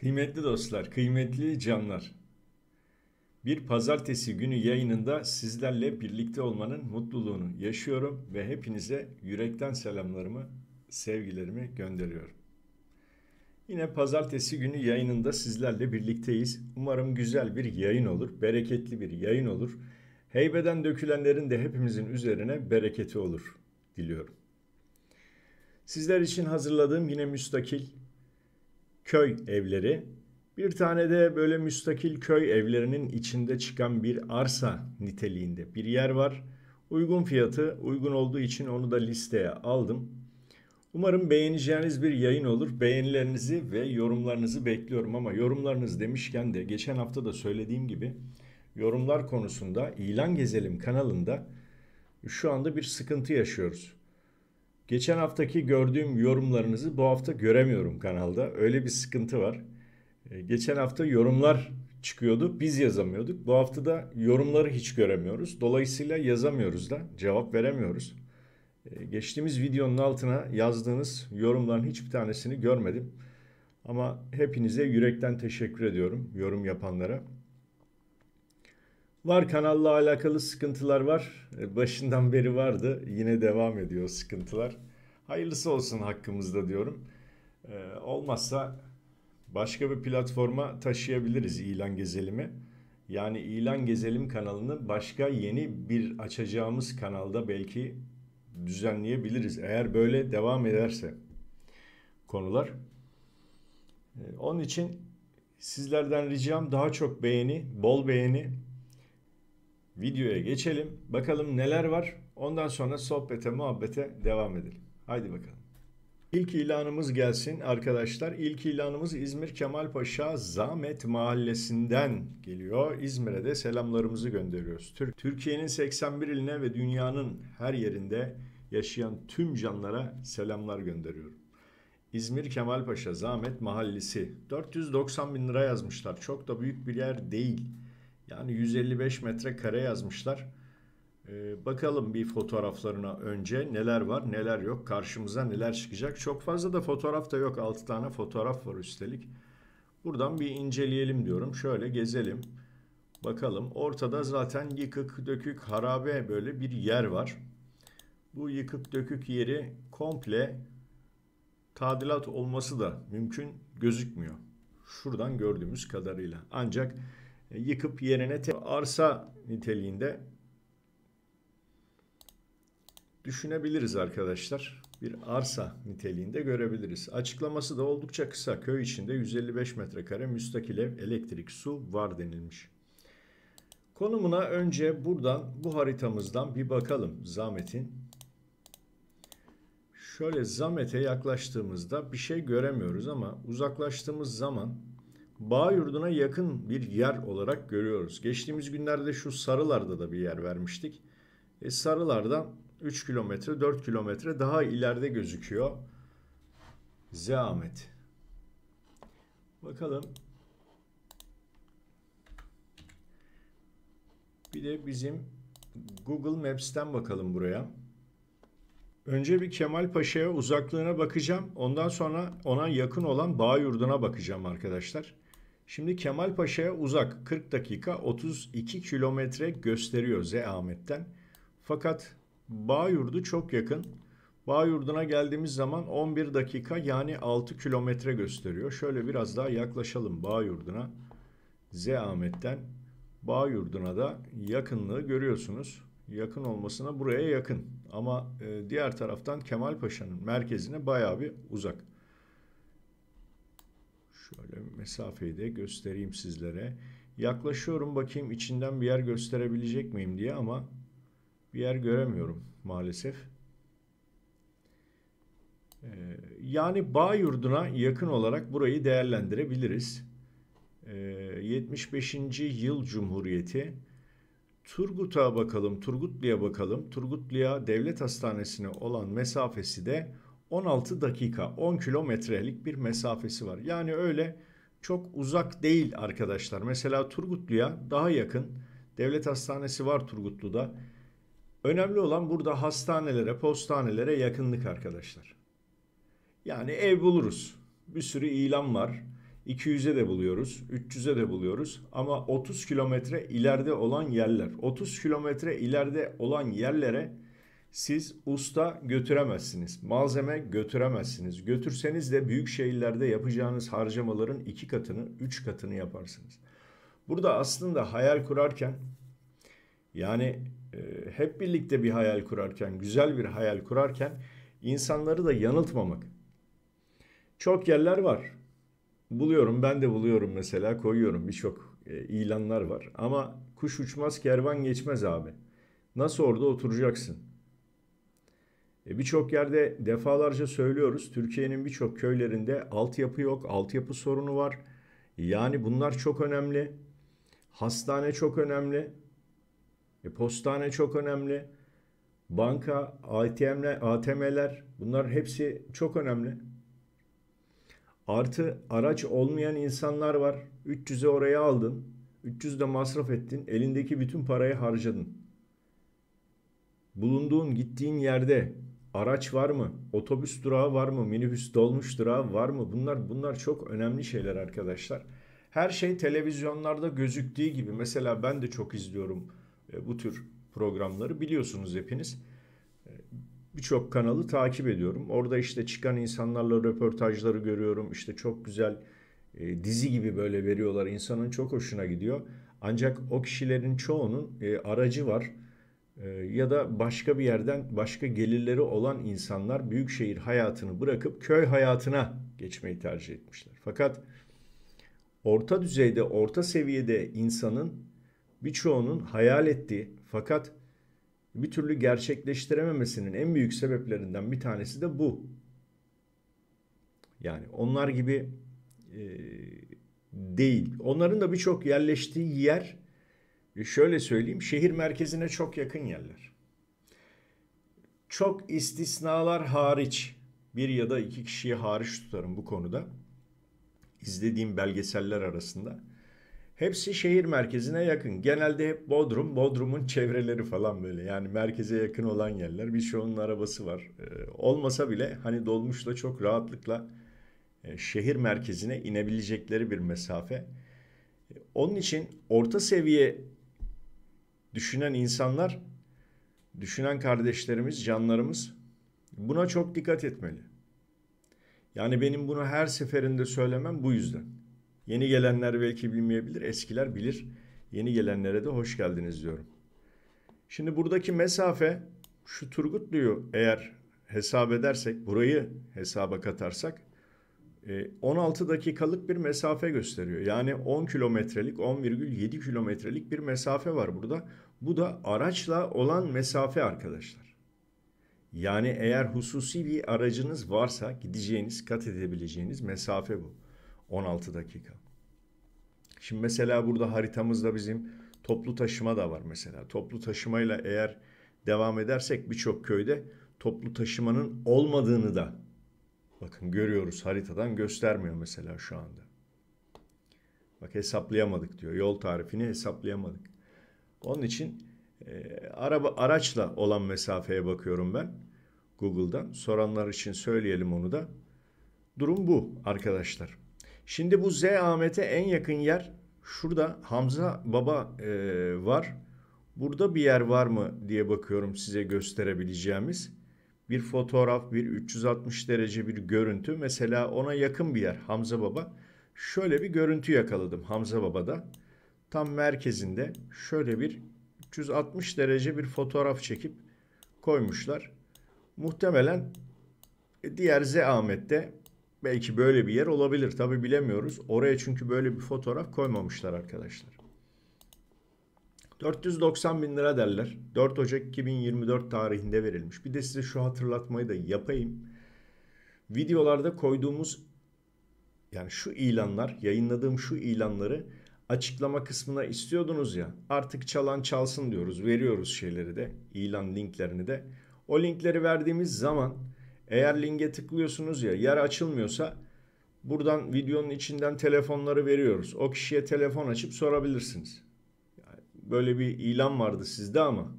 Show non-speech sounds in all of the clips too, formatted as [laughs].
Kıymetli dostlar, kıymetli canlar. Bir pazartesi günü yayınında sizlerle birlikte olmanın mutluluğunu yaşıyorum ve hepinize yürekten selamlarımı, sevgilerimi gönderiyorum. Yine pazartesi günü yayınında sizlerle birlikteyiz. Umarım güzel bir yayın olur, bereketli bir yayın olur. Heybeden dökülenlerin de hepimizin üzerine bereketi olur diliyorum. Sizler için hazırladığım yine müstakil köy evleri, bir tane de böyle müstakil köy evlerinin içinde çıkan bir arsa niteliğinde bir yer var. Uygun fiyatı uygun olduğu için onu da listeye aldım. Umarım beğeneceğiniz bir yayın olur. Beğenilerinizi ve yorumlarınızı bekliyorum ama yorumlarınız demişken de geçen hafta da söylediğim gibi yorumlar konusunda ilan gezelim kanalında şu anda bir sıkıntı yaşıyoruz. Geçen haftaki gördüğüm yorumlarınızı bu hafta göremiyorum kanalda. Öyle bir sıkıntı var. Ee, geçen hafta yorumlar çıkıyordu. Biz yazamıyorduk. Bu hafta da yorumları hiç göremiyoruz. Dolayısıyla yazamıyoruz da cevap veremiyoruz. Ee, geçtiğimiz videonun altına yazdığınız yorumların hiçbir tanesini görmedim. Ama hepinize yürekten teşekkür ediyorum yorum yapanlara. Var kanalla alakalı sıkıntılar var. E, başından beri vardı. Yine devam ediyor sıkıntılar. Hayırlısı olsun hakkımızda diyorum. Ee, olmazsa başka bir platforma taşıyabiliriz ilan gezelimi. Yani ilan gezelim kanalını başka yeni bir açacağımız kanalda belki düzenleyebiliriz. Eğer böyle devam ederse konular. Ee, onun için sizlerden ricam daha çok beğeni, bol beğeni videoya geçelim. Bakalım neler var. Ondan sonra sohbete muhabbete devam edelim. Haydi bakalım. İlk ilanımız gelsin arkadaşlar. İlk ilanımız İzmir Kemalpaşa Zamet Mahallesi'nden geliyor. İzmir'e de selamlarımızı gönderiyoruz. Türkiye'nin 81 iline ve dünyanın her yerinde yaşayan tüm canlara selamlar gönderiyorum. İzmir Kemalpaşa Zamet Mahallesi 490 bin lira yazmışlar. Çok da büyük bir yer değil. Yani 155 metrekare yazmışlar. Ee, bakalım bir fotoğraflarına önce neler var neler yok karşımıza neler çıkacak. Çok fazla da fotoğraf da yok 6 tane fotoğraf var üstelik. Buradan bir inceleyelim diyorum. Şöyle gezelim. Bakalım ortada zaten yıkık dökük harabe böyle bir yer var. Bu yıkık dökük yeri komple tadilat olması da mümkün gözükmüyor. Şuradan gördüğümüz kadarıyla. Ancak yıkıp yerine arsa niteliğinde düşünebiliriz arkadaşlar. Bir arsa niteliğinde görebiliriz. Açıklaması da oldukça kısa. Köy içinde 155 metrekare müstakil ev, elektrik, su var denilmiş. Konumuna önce buradan bu haritamızdan bir bakalım Zamet'in. Şöyle Zamet'e yaklaştığımızda bir şey göremiyoruz ama uzaklaştığımız zaman bağ yurduna yakın bir yer olarak görüyoruz. Geçtiğimiz günlerde şu Sarılar'da da bir yer vermiştik. E, Sarılar'dan 3 kilometre 4 kilometre daha ileride gözüküyor. Zahmet. Bakalım. Bir de bizim Google Maps'ten bakalım buraya. Önce bir Kemal Paşa'ya uzaklığına bakacağım. Ondan sonra ona yakın olan Bağ Yurdu'na bakacağım arkadaşlar. Şimdi Kemal Paşa'ya uzak 40 dakika 32 kilometre gösteriyor Z Ahmet'ten. Fakat Bağyurdu çok yakın. Bağyurdu'na geldiğimiz zaman 11 dakika yani 6 kilometre gösteriyor. Şöyle biraz daha yaklaşalım Bağyurdu'na. Z Ahmet'ten Bağyurdu'na da yakınlığı görüyorsunuz. Yakın olmasına buraya yakın. Ama e, diğer taraftan Kemal Paşa'nın merkezine bayağı bir uzak. Şöyle mesafeyi de göstereyim sizlere. Yaklaşıyorum bakayım içinden bir yer gösterebilecek miyim diye ama bir yer göremiyorum maalesef. Ee, yani bağ yurduna yakın olarak burayı değerlendirebiliriz. 75. Ee, yıl Cumhuriyeti. Turgut'a bakalım, Turgutlu'ya bakalım. Turgutlu'ya devlet hastanesine olan mesafesi de 16 dakika 10 kilometrelik bir mesafesi var. Yani öyle çok uzak değil arkadaşlar. Mesela Turgutlu'ya daha yakın devlet hastanesi var Turgutlu'da. Önemli olan burada hastanelere, postanelere yakınlık arkadaşlar. Yani ev buluruz. Bir sürü ilan var. 200'e de buluyoruz, 300'e de buluyoruz ama 30 kilometre ileride olan yerler, 30 kilometre ileride olan yerlere siz usta götüremezsiniz, malzeme götüremezsiniz. Götürseniz de büyük şehirlerde yapacağınız harcamaların iki katını, üç katını yaparsınız. Burada aslında hayal kurarken yani e, hep birlikte bir hayal kurarken, güzel bir hayal kurarken insanları da yanıltmamak. Çok yerler var. Buluyorum, ben de buluyorum mesela koyuyorum birçok e, ilanlar var. Ama kuş uçmaz kervan geçmez abi. Nasıl orada oturacaksın? E, birçok yerde defalarca söylüyoruz. Türkiye'nin birçok köylerinde altyapı yok, altyapı sorunu var. Yani bunlar çok önemli. Hastane çok önemli. E, postane çok önemli. Banka, ATM'ler, ATM'ler bunlar hepsi çok önemli. Artı araç olmayan insanlar var. 300'e oraya aldın. 300 de masraf ettin. Elindeki bütün parayı harcadın. Bulunduğun, gittiğin yerde araç var mı? Otobüs durağı var mı? Minibüs dolmuş durağı var mı? Bunlar bunlar çok önemli şeyler arkadaşlar. Her şey televizyonlarda gözüktüğü gibi mesela ben de çok izliyorum e, bu tür programları biliyorsunuz hepiniz. E, birçok kanalı takip ediyorum. Orada işte çıkan insanlarla röportajları görüyorum. İşte çok güzel e, dizi gibi böyle veriyorlar. İnsanın çok hoşuna gidiyor. Ancak o kişilerin çoğunun aracı var ee, ya da başka bir yerden başka gelirleri olan insanlar büyük şehir hayatını bırakıp köy hayatına geçmeyi tercih etmişler. Fakat orta düzeyde, orta seviyede insanın birçoğunun hayal ettiği fakat bir türlü gerçekleştirememesinin en büyük sebeplerinden bir tanesi de bu. Yani onlar gibi e, değil. Onların da birçok yerleştiği yer e, şöyle söyleyeyim şehir merkezine çok yakın yerler. Çok istisnalar hariç bir ya da iki kişiyi hariç tutarım bu konuda. İzlediğim belgeseller arasında. Hepsi şehir merkezine yakın. Genelde hep Bodrum, Bodrum'un çevreleri falan böyle. Yani merkeze yakın olan yerler. bir Birçoğunun arabası var. Ee, olmasa bile hani dolmuşla çok rahatlıkla e, şehir merkezine inebilecekleri bir mesafe. E, onun için orta seviye düşünen insanlar, düşünen kardeşlerimiz, canlarımız buna çok dikkat etmeli. Yani benim bunu her seferinde söylemem bu yüzden. Yeni gelenler belki bilmeyebilir, eskiler bilir. Yeni gelenlere de hoş geldiniz diyorum. Şimdi buradaki mesafe şu Turgutlu'yu eğer hesap edersek, burayı hesaba katarsak 16 e, dakikalık bir mesafe gösteriyor. Yani 10 kilometrelik 10,7 kilometrelik bir mesafe var burada. Bu da araçla olan mesafe arkadaşlar. Yani eğer hususi bir aracınız varsa gideceğiniz, kat edebileceğiniz mesafe bu. 16 dakika. Şimdi mesela burada haritamızda bizim toplu taşıma da var mesela. Toplu taşımayla eğer devam edersek birçok köyde toplu taşımanın olmadığını da Bakın görüyoruz haritadan göstermiyor mesela şu anda. Bak hesaplayamadık diyor. Yol tarifini hesaplayamadık. Onun için e, araba araçla olan mesafeye bakıyorum ben Google'dan. Soranlar için söyleyelim onu da. Durum bu arkadaşlar. Şimdi bu Z Ahmet'e en yakın yer şurada Hamza Baba e, var. Burada bir yer var mı diye bakıyorum size gösterebileceğimiz bir fotoğraf, bir 360 derece bir görüntü. Mesela ona yakın bir yer Hamza Baba. Şöyle bir görüntü yakaladım Hamza Baba'da. Tam merkezinde şöyle bir 360 derece bir fotoğraf çekip koymuşlar. Muhtemelen e, diğer Z Ahmet'te belki böyle bir yer olabilir. Tabi bilemiyoruz. Oraya çünkü böyle bir fotoğraf koymamışlar arkadaşlar. 490 bin lira derler. 4 Ocak 2024 tarihinde verilmiş. Bir de size şu hatırlatmayı da yapayım. Videolarda koyduğumuz yani şu ilanlar, yayınladığım şu ilanları açıklama kısmına istiyordunuz ya. Artık çalan çalsın diyoruz. Veriyoruz şeyleri de, ilan linklerini de. O linkleri verdiğimiz zaman eğer linke tıklıyorsunuz ya yer açılmıyorsa buradan videonun içinden telefonları veriyoruz. O kişiye telefon açıp sorabilirsiniz böyle bir ilan vardı sizde ama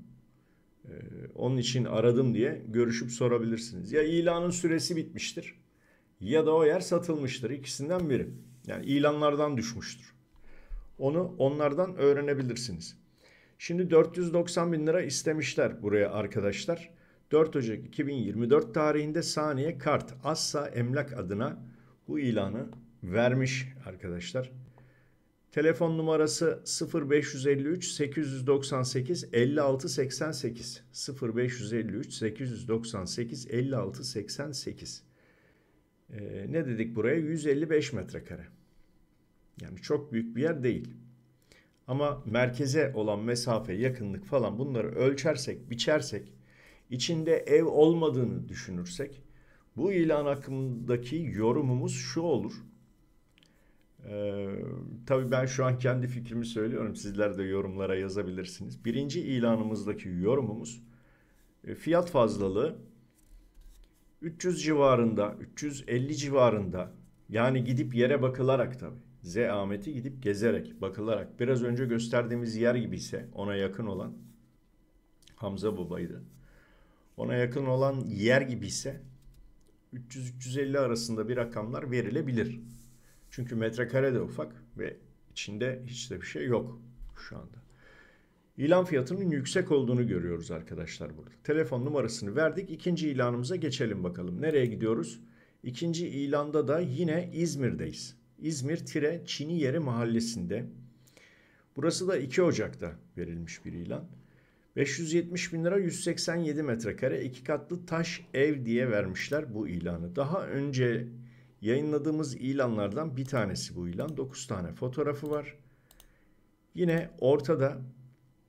e, onun için aradım diye görüşüp sorabilirsiniz. Ya ilanın süresi bitmiştir ya da o yer satılmıştır. ikisinden biri. Yani ilanlardan düşmüştür. Onu onlardan öğrenebilirsiniz. Şimdi 490 bin lira istemişler buraya arkadaşlar. 4 Ocak 2024 tarihinde Saniye Kart Assa Emlak adına bu ilanı vermiş arkadaşlar. Telefon numarası 0553 898 56 88 0553 898 56 88 ee, ne dedik buraya 155 metrekare yani çok büyük bir yer değil ama merkeze olan mesafe yakınlık falan bunları ölçersek biçersek içinde ev olmadığını düşünürsek bu ilan hakkındaki yorumumuz şu olur ee, tabii ben şu an kendi fikrimi söylüyorum. Sizler de yorumlara yazabilirsiniz. Birinci ilanımızdaki yorumumuz e, fiyat fazlalığı 300 civarında, 350 civarında yani gidip yere bakılarak tabii. Z Ahmet'i gidip gezerek, bakılarak biraz önce gösterdiğimiz yer gibi ise ona yakın olan Hamza babaydı. Ona yakın olan yer gibi ise 300-350 arasında bir rakamlar verilebilir. Çünkü metrekare de ufak ve içinde hiç de bir şey yok şu anda. İlan fiyatının yüksek olduğunu görüyoruz arkadaşlar burada. Telefon numarasını verdik. İkinci ilanımıza geçelim bakalım. Nereye gidiyoruz? İkinci ilanda da yine İzmir'deyiz. İzmir Tire Çini Yeri Mahallesi'nde. Burası da 2 Ocak'ta verilmiş bir ilan. 570 bin lira 187 metrekare iki katlı taş ev diye vermişler bu ilanı. Daha önce Yayınladığımız ilanlardan bir tanesi bu ilan. 9 tane fotoğrafı var. Yine ortada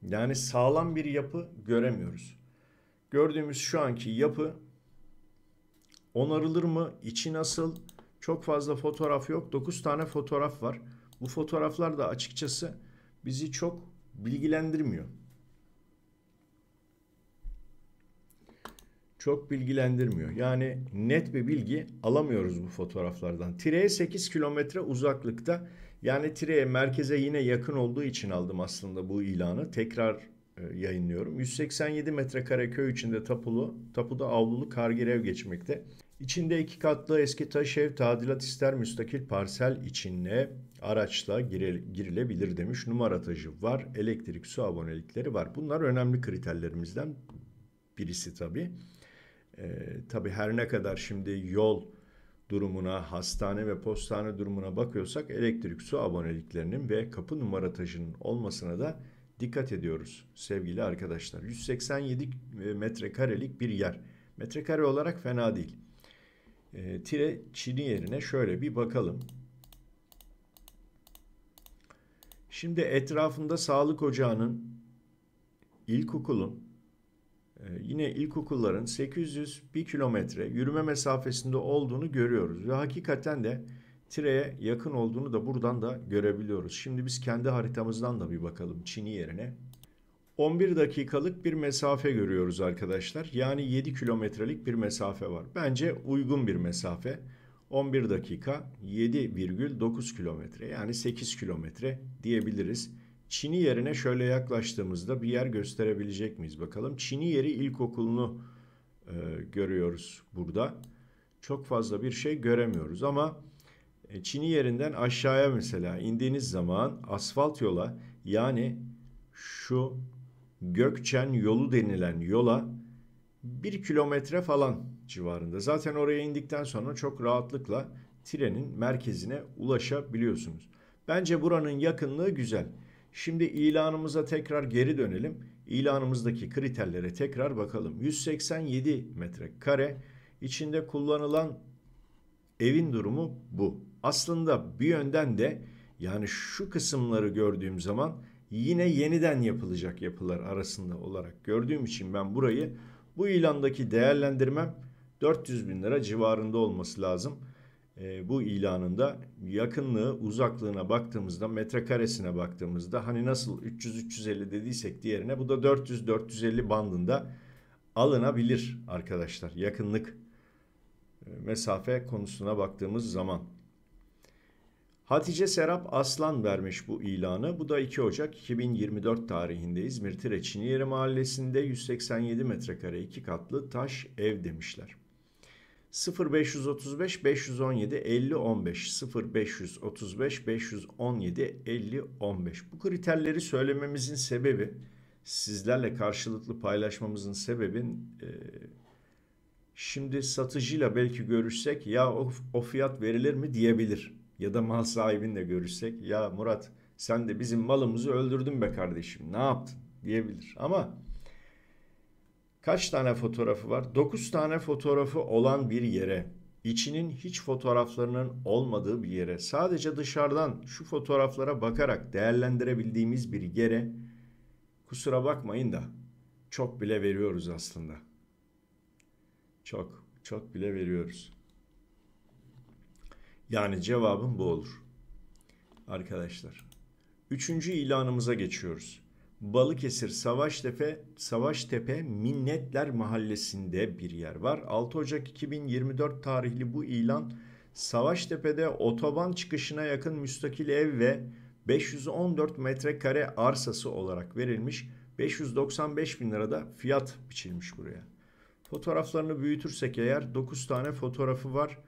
yani sağlam bir yapı göremiyoruz. Gördüğümüz şu anki yapı onarılır mı? İçi nasıl? Çok fazla fotoğraf yok. 9 tane fotoğraf var. Bu fotoğraflar da açıkçası bizi çok bilgilendirmiyor. çok bilgilendirmiyor. Yani net bir bilgi alamıyoruz bu fotoğraflardan. Tireye 8 kilometre uzaklıkta yani tireye merkeze yine yakın olduğu için aldım aslında bu ilanı. Tekrar e, yayınlıyorum. 187 metrekare köy içinde tapulu, tapuda avlulu kargir ev geçmekte. İçinde iki katlı eski taş ev tadilat ister müstakil parsel içinde araçla gire, girilebilir demiş. Numara tajı var, elektrik, su abonelikleri var. Bunlar önemli kriterlerimizden birisi tabii. E, tabii her ne kadar şimdi yol durumuna, hastane ve postane durumuna bakıyorsak elektrik, su aboneliklerinin ve kapı numara taşının olmasına da dikkat ediyoruz sevgili arkadaşlar. 187 e, metrekarelik bir yer. Metrekare olarak fena değil. E, tire Çin'i yerine şöyle bir bakalım. Şimdi etrafında sağlık ocağının, ilkokulun, ee, yine ilkokulların bir kilometre yürüme mesafesinde olduğunu görüyoruz. Ve hakikaten de Tire'ye yakın olduğunu da buradan da görebiliyoruz. Şimdi biz kendi haritamızdan da bir bakalım Çin'i yerine. 11 dakikalık bir mesafe görüyoruz arkadaşlar. Yani 7 kilometrelik bir mesafe var. Bence uygun bir mesafe. 11 dakika 7,9 kilometre yani 8 kilometre diyebiliriz. Çin'i yerine şöyle yaklaştığımızda bir yer gösterebilecek miyiz bakalım. Çin'i yeri ilkokulunu e, görüyoruz burada. Çok fazla bir şey göremiyoruz ama e, Çin'i yerinden aşağıya mesela indiğiniz zaman asfalt yola yani şu Gökçen yolu denilen yola bir kilometre falan civarında. Zaten oraya indikten sonra çok rahatlıkla trenin merkezine ulaşabiliyorsunuz. Bence buranın yakınlığı güzel. Şimdi ilanımıza tekrar geri dönelim. İlanımızdaki kriterlere tekrar bakalım. 187 metrekare içinde kullanılan evin durumu bu. Aslında bir yönden de yani şu kısımları gördüğüm zaman yine yeniden yapılacak yapılar arasında olarak gördüğüm için ben burayı bu ilandaki değerlendirmem 400 bin lira civarında olması lazım e, bu ilanında yakınlığı uzaklığına baktığımızda metrekaresine baktığımızda hani nasıl 300-350 dediysek diğerine bu da 400-450 bandında alınabilir arkadaşlar yakınlık e, mesafe konusuna baktığımız zaman. Hatice Serap Aslan vermiş bu ilanı. Bu da 2 Ocak 2024 tarihinde İzmir Tire Çiniyeri Mahallesi'nde 187 metrekare 2 katlı taş ev demişler. 0535 517 50 15 0535 517 50 15 bu kriterleri söylememizin sebebi sizlerle karşılıklı paylaşmamızın sebebin e, şimdi satıcıyla belki görüşsek ya o, o fiyat verilir mi diyebilir ya da mal sahibinle görüşsek ya Murat sen de bizim malımızı öldürdün be kardeşim ne yaptın diyebilir ama kaç tane fotoğrafı var? 9 tane fotoğrafı olan bir yere, içinin hiç fotoğraflarının olmadığı bir yere, sadece dışarıdan şu fotoğraflara bakarak değerlendirebildiğimiz bir yere kusura bakmayın da çok bile veriyoruz aslında. Çok, çok bile veriyoruz. Yani cevabım bu olur. Arkadaşlar. Üçüncü ilanımıza geçiyoruz. Balıkesir Savaştepe, Savaştepe Minnetler Mahallesi'nde bir yer var. 6 Ocak 2024 tarihli bu ilan Savaştepe'de otoban çıkışına yakın müstakil ev ve 514 metrekare arsası olarak verilmiş. 595 bin lirada fiyat biçilmiş buraya. Fotoğraflarını büyütürsek eğer 9 tane fotoğrafı var.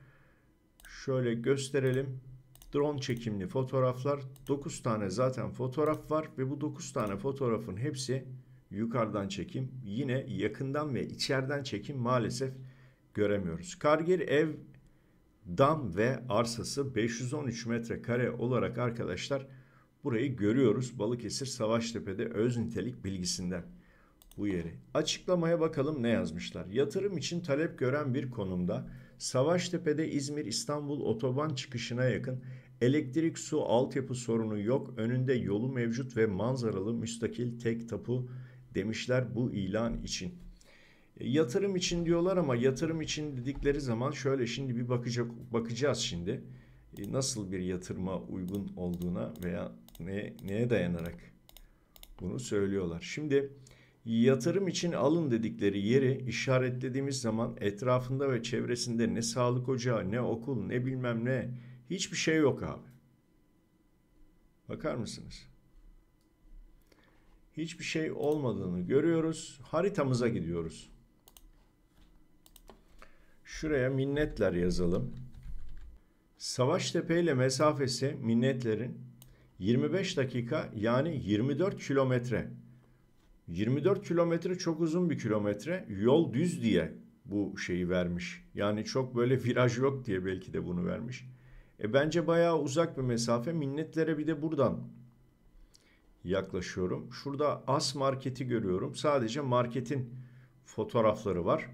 Şöyle gösterelim drone çekimli fotoğraflar 9 tane zaten fotoğraf var ve bu 9 tane fotoğrafın hepsi yukarıdan çekim yine yakından ve içeriden çekim maalesef göremiyoruz. Kargir ev dam ve arsası 513 metrekare olarak arkadaşlar burayı görüyoruz Balıkesir Savaştepe'de öz nitelik bilgisinden bu yeri. Açıklamaya bakalım ne yazmışlar. Yatırım için talep gören bir konumda Savaştepe'de İzmir İstanbul otoban çıkışına yakın Elektrik, su, altyapı sorunu yok. Önünde yolu mevcut ve manzaralı müstakil tek tapu demişler bu ilan için. E, yatırım için diyorlar ama yatırım için dedikleri zaman şöyle şimdi bir bakacak bakacağız şimdi. E, nasıl bir yatırıma uygun olduğuna veya ne, neye dayanarak bunu söylüyorlar. Şimdi yatırım için alın dedikleri yeri işaretlediğimiz zaman etrafında ve çevresinde ne sağlık ocağı, ne okul, ne bilmem ne Hiçbir şey yok abi. Bakar mısınız? Hiçbir şey olmadığını görüyoruz. Haritamıza gidiyoruz. Şuraya minnetler yazalım. Savaştepe ile mesafesi minnetlerin 25 dakika yani 24 kilometre. 24 kilometre çok uzun bir kilometre. Yol düz diye bu şeyi vermiş. Yani çok böyle viraj yok diye belki de bunu vermiş. E bence bayağı uzak bir mesafe. Minnetlere bir de buradan yaklaşıyorum. Şurada As Market'i görüyorum. Sadece marketin fotoğrafları var.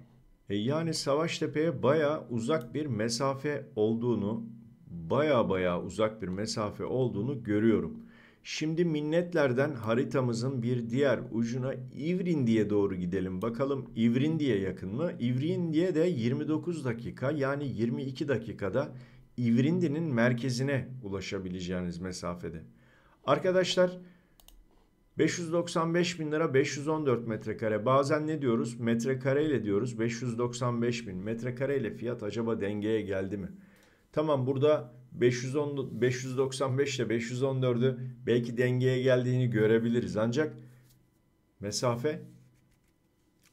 E yani Savaştepe'ye bayağı uzak bir mesafe olduğunu, bayağı bayağı uzak bir mesafe olduğunu görüyorum. Şimdi minnetlerden haritamızın bir diğer ucuna İvrindi'ye doğru gidelim. Bakalım İvrindi'ye yakın mı? İvrindi'ye de 29 dakika yani 22 dakikada İvrindi'nin merkezine ulaşabileceğiniz mesafede. Arkadaşlar 595 bin lira 514 metrekare. Bazen ne diyoruz? Metrekare ile diyoruz. 595 bin metrekare ile fiyat acaba dengeye geldi mi? Tamam burada 510, 595 ile 514'ü belki dengeye geldiğini görebiliriz. Ancak mesafe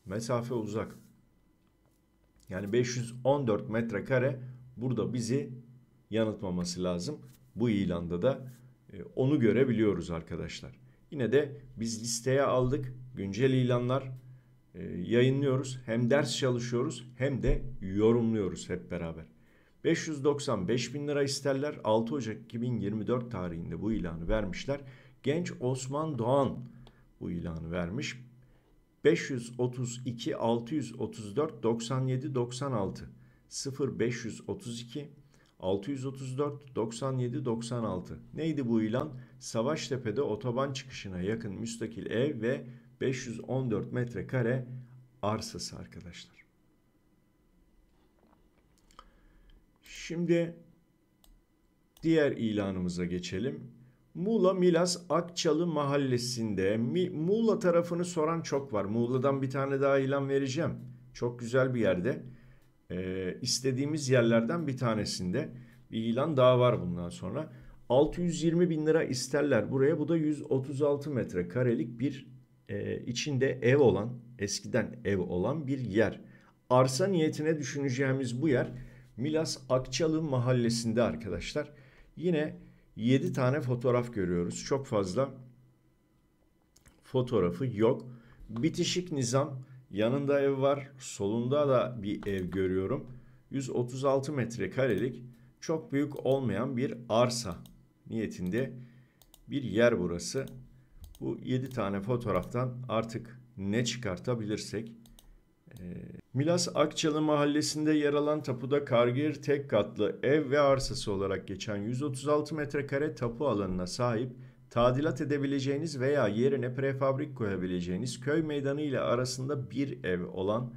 mesafe uzak. Yani 514 metrekare burada bizi yanıltmaması lazım. Bu ilanda da e, onu görebiliyoruz arkadaşlar. Yine de biz listeye aldık güncel ilanlar e, yayınlıyoruz. Hem ders çalışıyoruz hem de yorumluyoruz hep beraber. 595 bin lira isterler. 6 Ocak 2024 tarihinde bu ilanı vermişler. Genç Osman Doğan bu ilanı vermiş. 532 634 97 96 0532 634 97 96. Neydi bu ilan? Savaştepe'de otoban çıkışına yakın müstakil ev ve 514 metrekare arsası arkadaşlar. Şimdi diğer ilanımıza geçelim. Muğla Milas Akçalı mahallesinde Mi, Muğla tarafını soran çok var. Muğla'dan bir tane daha ilan vereceğim. Çok güzel bir yerde e, istediğimiz yerlerden bir tanesinde bir ilan daha var bundan sonra. 620 bin lira isterler buraya. Bu da 136 metrekarelik bir e, içinde ev olan eskiden ev olan bir yer. Arsa niyetine düşüneceğimiz bu yer Milas Akçalı mahallesinde arkadaşlar. Yine 7 tane fotoğraf görüyoruz. Çok fazla fotoğrafı yok. Bitişik nizam Yanında ev var. Solunda da bir ev görüyorum. 136 metrekarelik çok büyük olmayan bir arsa niyetinde bir yer burası. Bu 7 tane fotoğraftan artık ne çıkartabilirsek. Milas Akçalı mahallesinde yer alan tapuda Kargir tek katlı ev ve arsası olarak geçen 136 metrekare tapu alanına sahip tadilat edebileceğiniz veya yerine prefabrik koyabileceğiniz köy meydanı ile arasında bir ev olan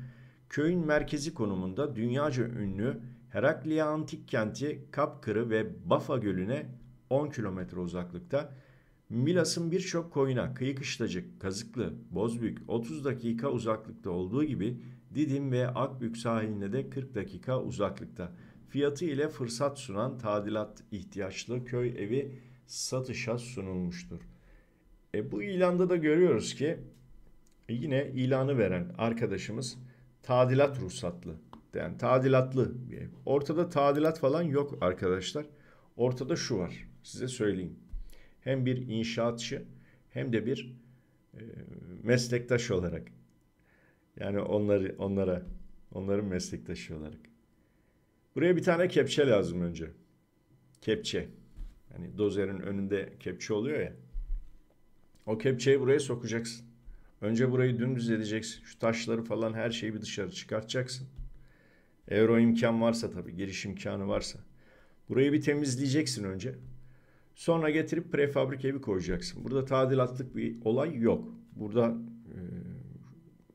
köyün merkezi konumunda dünyaca ünlü Heraklia Antik Kenti Kapkırı ve Bafa Gölü'ne 10 kilometre uzaklıkta Milas'ın birçok koyuna Kıyıkışlacık, Kazıklı, Bozbük 30 dakika uzaklıkta olduğu gibi Didim ve Akbük sahiline de 40 dakika uzaklıkta. Fiyatı ile fırsat sunan tadilat ihtiyaçlı köy evi satışa sunulmuştur. E, bu ilanda da görüyoruz ki yine ilanı veren arkadaşımız tadilat ruhsatlı. Yani tadilatlı. Ortada tadilat falan yok arkadaşlar. Ortada şu var. Size söyleyeyim. Hem bir inşaatçı hem de bir e, meslektaş olarak. Yani onları onlara onların meslektaşı olarak. Buraya bir tane kepçe lazım önce. Kepçe. Hani dozerin önünde kepçe oluyor ya. O kepçeyi buraya sokacaksın. Önce burayı dümdüz edeceksin. Şu taşları falan her şeyi bir dışarı çıkartacaksın. Eğer o imkan varsa tabii giriş imkanı varsa. Burayı bir temizleyeceksin önce. Sonra getirip prefabrik evi koyacaksın. Burada tadilatlık bir olay yok. Burada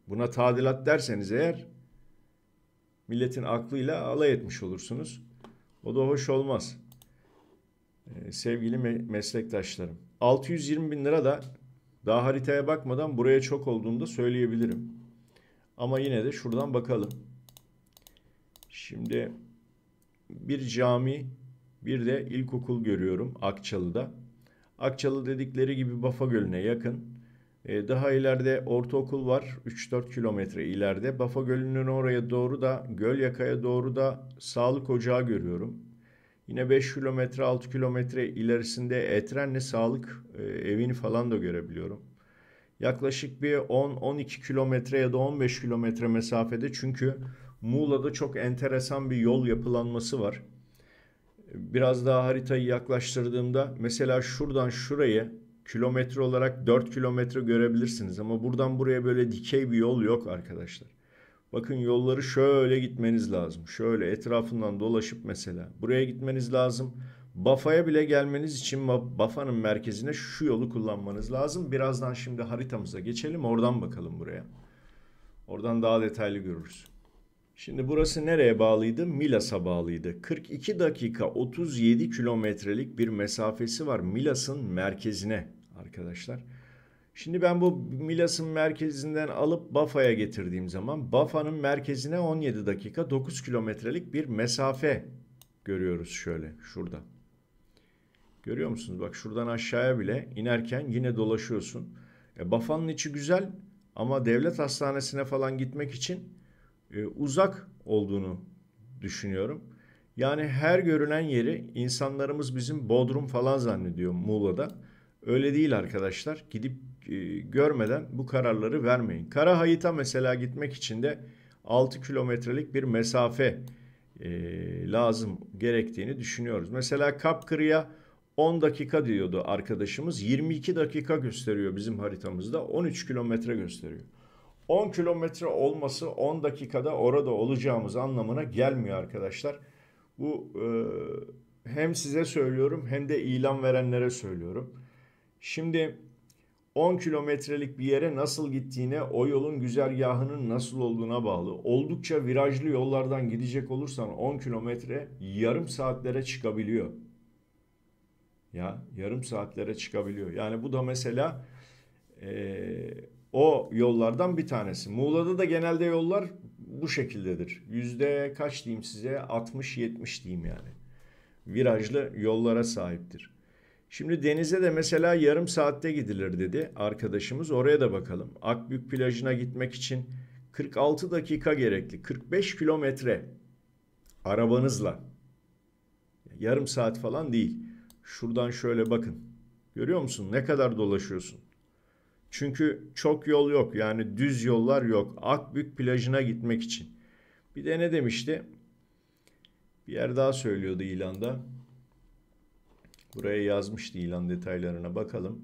buna tadilat derseniz eğer milletin aklıyla alay etmiş olursunuz. O da hoş olmaz. Ee, sevgili me meslektaşlarım. 620 bin lira da daha haritaya bakmadan buraya çok olduğunu da söyleyebilirim. Ama yine de şuradan bakalım. Şimdi bir cami bir de ilkokul görüyorum Akçalı'da. Akçalı dedikleri gibi Bafa Gölü'ne yakın. Ee, daha ileride ortaokul var 3-4 kilometre ileride. Bafa Gölü'nün oraya doğru da göl yakaya doğru da sağlık ocağı görüyorum. Yine 5 kilometre 6 kilometre ilerisinde e sağlık e, evini falan da görebiliyorum. Yaklaşık bir 10-12 kilometre ya da 15 kilometre mesafede çünkü Muğla'da çok enteresan bir yol yapılanması var. Biraz daha haritayı yaklaştırdığımda mesela şuradan şuraya kilometre olarak 4 kilometre görebilirsiniz ama buradan buraya böyle dikey bir yol yok arkadaşlar. Bakın yolları şöyle gitmeniz lazım. Şöyle etrafından dolaşıp mesela buraya gitmeniz lazım. Bafa'ya bile gelmeniz için Bafa'nın merkezine şu yolu kullanmanız lazım. Birazdan şimdi haritamıza geçelim. Oradan bakalım buraya. Oradan daha detaylı görürüz. Şimdi burası nereye bağlıydı? Milas'a bağlıydı. 42 dakika 37 kilometrelik bir mesafesi var Milas'ın merkezine arkadaşlar. Şimdi ben bu Milas'ın merkezinden alıp Bafa'ya getirdiğim zaman Bafa'nın merkezine 17 dakika 9 kilometrelik bir mesafe görüyoruz şöyle şurada. Görüyor musunuz? Bak şuradan aşağıya bile inerken yine dolaşıyorsun. E, Bafa'nın içi güzel ama devlet hastanesine falan gitmek için e, uzak olduğunu düşünüyorum. Yani her görünen yeri insanlarımız bizim Bodrum falan zannediyor Muğla'da. Öyle değil arkadaşlar. Gidip e, görmeden bu kararları vermeyin. Kara Hayit'a mesela gitmek için de 6 kilometrelik bir mesafe e, lazım gerektiğini düşünüyoruz. Mesela Kapkırı'ya 10 dakika diyordu arkadaşımız. 22 dakika gösteriyor bizim haritamızda. 13 kilometre gösteriyor. 10 kilometre olması 10 dakikada orada olacağımız anlamına gelmiyor arkadaşlar. Bu e, hem size söylüyorum hem de ilan verenlere söylüyorum. Şimdi 10 kilometrelik bir yere nasıl gittiğine, o yolun güzergahının nasıl olduğuna bağlı. Oldukça virajlı yollardan gidecek olursan 10 kilometre yarım saatlere çıkabiliyor. Ya yarım saatlere çıkabiliyor. Yani bu da mesela e, o yollardan bir tanesi. Muğla'da da genelde yollar bu şekildedir. Yüzde kaç diyeyim size 60-70 diyeyim yani. Virajlı yollara sahiptir. Şimdi denize de mesela yarım saatte gidilir dedi arkadaşımız. Oraya da bakalım. Akbük plajına gitmek için 46 dakika gerekli. 45 kilometre arabanızla. Yarım saat falan değil. Şuradan şöyle bakın. Görüyor musun? Ne kadar dolaşıyorsun? Çünkü çok yol yok. Yani düz yollar yok. Akbük plajına gitmek için. Bir de ne demişti? Bir yer daha söylüyordu ilanda. Buraya yazmıştı ilan detaylarına bakalım.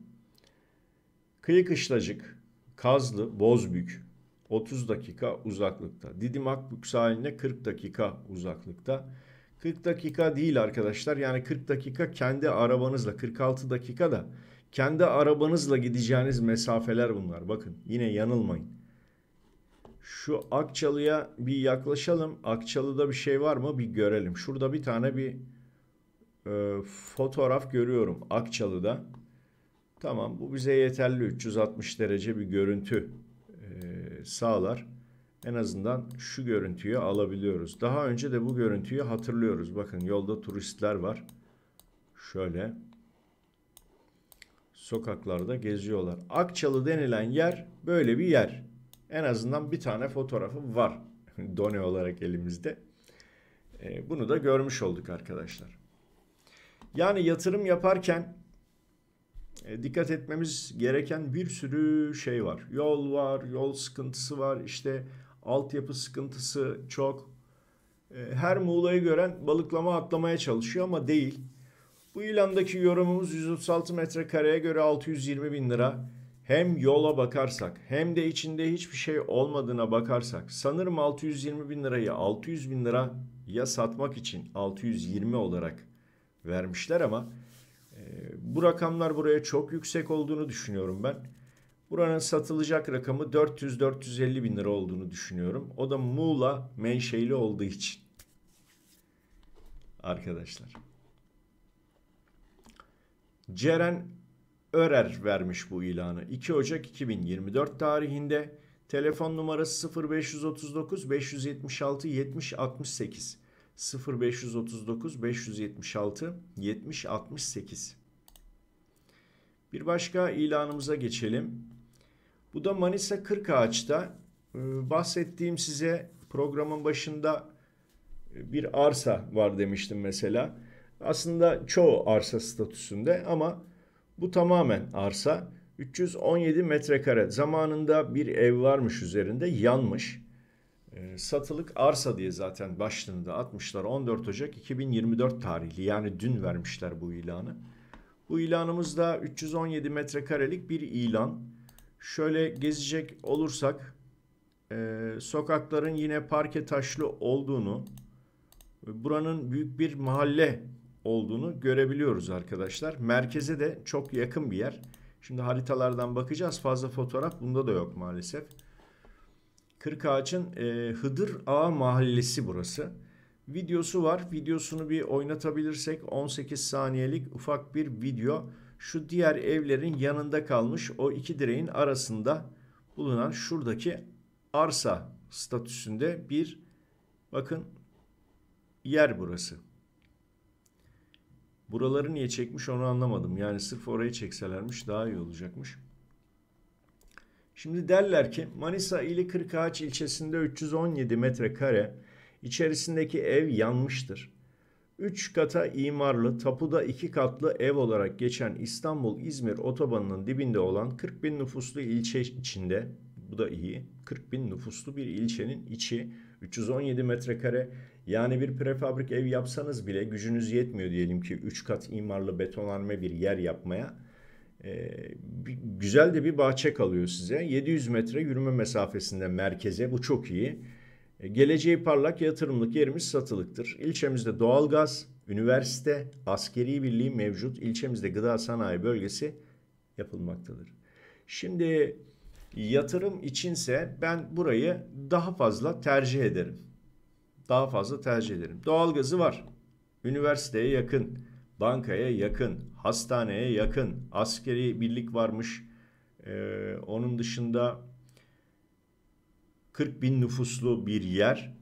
Kıyı Kışlacık, Kazlı, Bozbük 30 dakika uzaklıkta. Didim Akbük sahiline 40 dakika uzaklıkta. 40 dakika değil arkadaşlar. Yani 40 dakika kendi arabanızla 46 dakika da kendi arabanızla gideceğiniz mesafeler bunlar. Bakın yine yanılmayın. Şu Akçalı'ya bir yaklaşalım. Akçalı'da bir şey var mı? Bir görelim. Şurada bir tane bir e, fotoğraf görüyorum Akçalı'da. Tamam bu bize yeterli 360 derece bir görüntü e, sağlar. En azından şu görüntüyü alabiliyoruz. Daha önce de bu görüntüyü hatırlıyoruz. Bakın yolda turistler var. Şöyle sokaklarda geziyorlar. Akçalı denilen yer böyle bir yer. En azından bir tane fotoğrafı var. [laughs] Done olarak elimizde. Ee, bunu da görmüş olduk arkadaşlar. Yani yatırım yaparken e, dikkat etmemiz gereken bir sürü şey var. Yol var, yol sıkıntısı var, işte altyapı sıkıntısı çok. E, her Muğla'yı gören balıklama atlamaya çalışıyor ama değil. Bu ilandaki yorumumuz 136 metrekareye göre 620 bin lira. Hem yola bakarsak hem de içinde hiçbir şey olmadığına bakarsak sanırım 620 bin lirayı 600 bin lira ya satmak için 620 olarak vermişler ama e, bu rakamlar buraya çok yüksek olduğunu düşünüyorum ben. Buranın satılacak rakamı 400-450 bin lira olduğunu düşünüyorum. O da Muğla menşeli olduğu için. Arkadaşlar. Ceren Örer vermiş bu ilanı. 2 Ocak 2024 tarihinde telefon numarası 0539 576 7068. 0539 576 70 68. Bir başka ilanımıza geçelim. Bu da Manisa 40 ağaçta ee, bahsettiğim size programın başında e, bir arsa var demiştim mesela. Aslında çoğu arsa statüsünde ama bu tamamen arsa. 317 metrekare zamanında bir ev varmış üzerinde yanmış. Ee, satılık arsa diye zaten başlığını da atmışlar. 14 Ocak 2024 tarihli yani dün vermişler bu ilanı. Bu ilanımızda 317 metrekarelik bir ilan. Şöyle gezecek olursak e, sokakların yine parke taşlı olduğunu, buranın büyük bir mahalle olduğunu görebiliyoruz arkadaşlar. Merkeze de çok yakın bir yer. Şimdi haritalardan bakacağız. Fazla fotoğraf bunda da yok maalesef. Kırkağaç'ın e, Hıdır Ağa mahallesi burası. Videosu var. Videosunu bir oynatabilirsek 18 saniyelik ufak bir video. Şu diğer evlerin yanında kalmış o iki direğin arasında bulunan şuradaki arsa statüsünde bir bakın yer burası. Buraları niye çekmiş onu anlamadım. Yani sırf orayı çekselermiş daha iyi olacakmış. Şimdi derler ki Manisa ili Kırkağaç ilçesinde 317 metrekare içerisindeki ev yanmıştır. 3 kata imarlı, tapuda 2 katlı ev olarak geçen İstanbul-İzmir otobanının dibinde olan 40 bin nüfuslu ilçe içinde, bu da iyi, 40 bin nüfuslu bir ilçenin içi 317 metrekare yani bir prefabrik ev yapsanız bile gücünüz yetmiyor diyelim ki 3 kat imarlı betonarme bir yer yapmaya e, güzel de bir bahçe kalıyor size. 700 metre yürüme mesafesinde merkeze bu çok iyi. E, geleceği parlak yatırımlık yerimiz satılıktır. İlçemizde doğalgaz, üniversite, askeri birliği mevcut. İlçemizde gıda sanayi bölgesi yapılmaktadır. Şimdi yatırım içinse ben burayı daha fazla tercih ederim. Daha fazla tercih ederim. Doğalgazı var. Üniversiteye yakın bankaya yakın, hastaneye yakın, askeri birlik varmış. Ee, onun dışında 40 bin nüfuslu bir yer.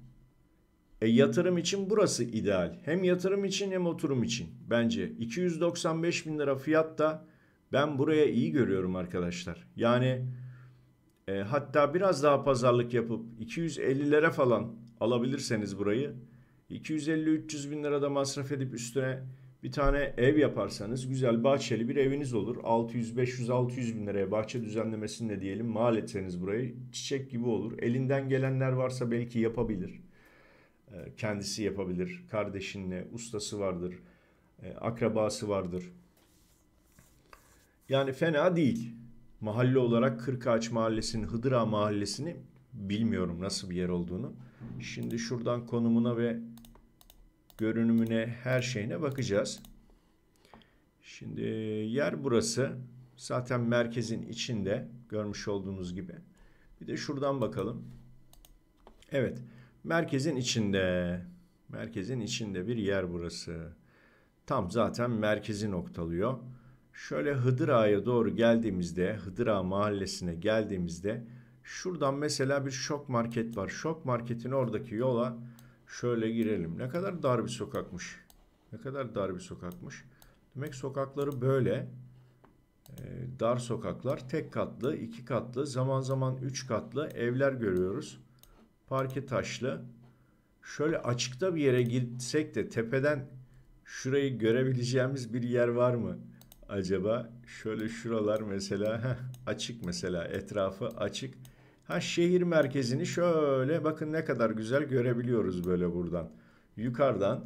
E, yatırım için burası ideal. Hem yatırım için hem oturum için bence. 295 bin lira fiyat da ben buraya iyi görüyorum arkadaşlar. Yani e, hatta biraz daha pazarlık yapıp 250'lere falan alabilirseniz burayı 250-300 bin lira da masraf edip üstüne bir tane ev yaparsanız güzel bahçeli bir eviniz olur. 600-500-600 bin liraya bahçe düzenlemesini de diyelim mal etseniz burayı çiçek gibi olur. Elinden gelenler varsa belki yapabilir. Ee, kendisi yapabilir. Kardeşinle ustası vardır. Ee, akrabası vardır. Yani fena değil. Mahalle olarak Kırkağaç Mahallesi'ni, Hıdıra Mahallesi'ni bilmiyorum nasıl bir yer olduğunu. Şimdi şuradan konumuna ve görünümüne, her şeyine bakacağız. Şimdi yer burası. Zaten merkezin içinde görmüş olduğunuz gibi. Bir de şuradan bakalım. Evet. Merkezin içinde. Merkezin içinde bir yer burası. Tam zaten merkezi noktalıyor. Şöyle Hıdır Ağa'ya doğru geldiğimizde, Hıdır Ağa mahallesine geldiğimizde şuradan mesela bir şok market var. Şok marketin oradaki yola Şöyle girelim. Ne kadar dar bir sokakmış. Ne kadar dar bir sokakmış. Demek sokakları böyle. Ee, dar sokaklar. Tek katlı, iki katlı, zaman zaman üç katlı evler görüyoruz. Parke taşlı. Şöyle açıkta bir yere gitsek de tepeden şurayı görebileceğimiz bir yer var mı? Acaba şöyle şuralar mesela açık mesela etrafı açık. Ha şehir merkezini şöyle bakın ne kadar güzel görebiliyoruz böyle buradan. Yukarıdan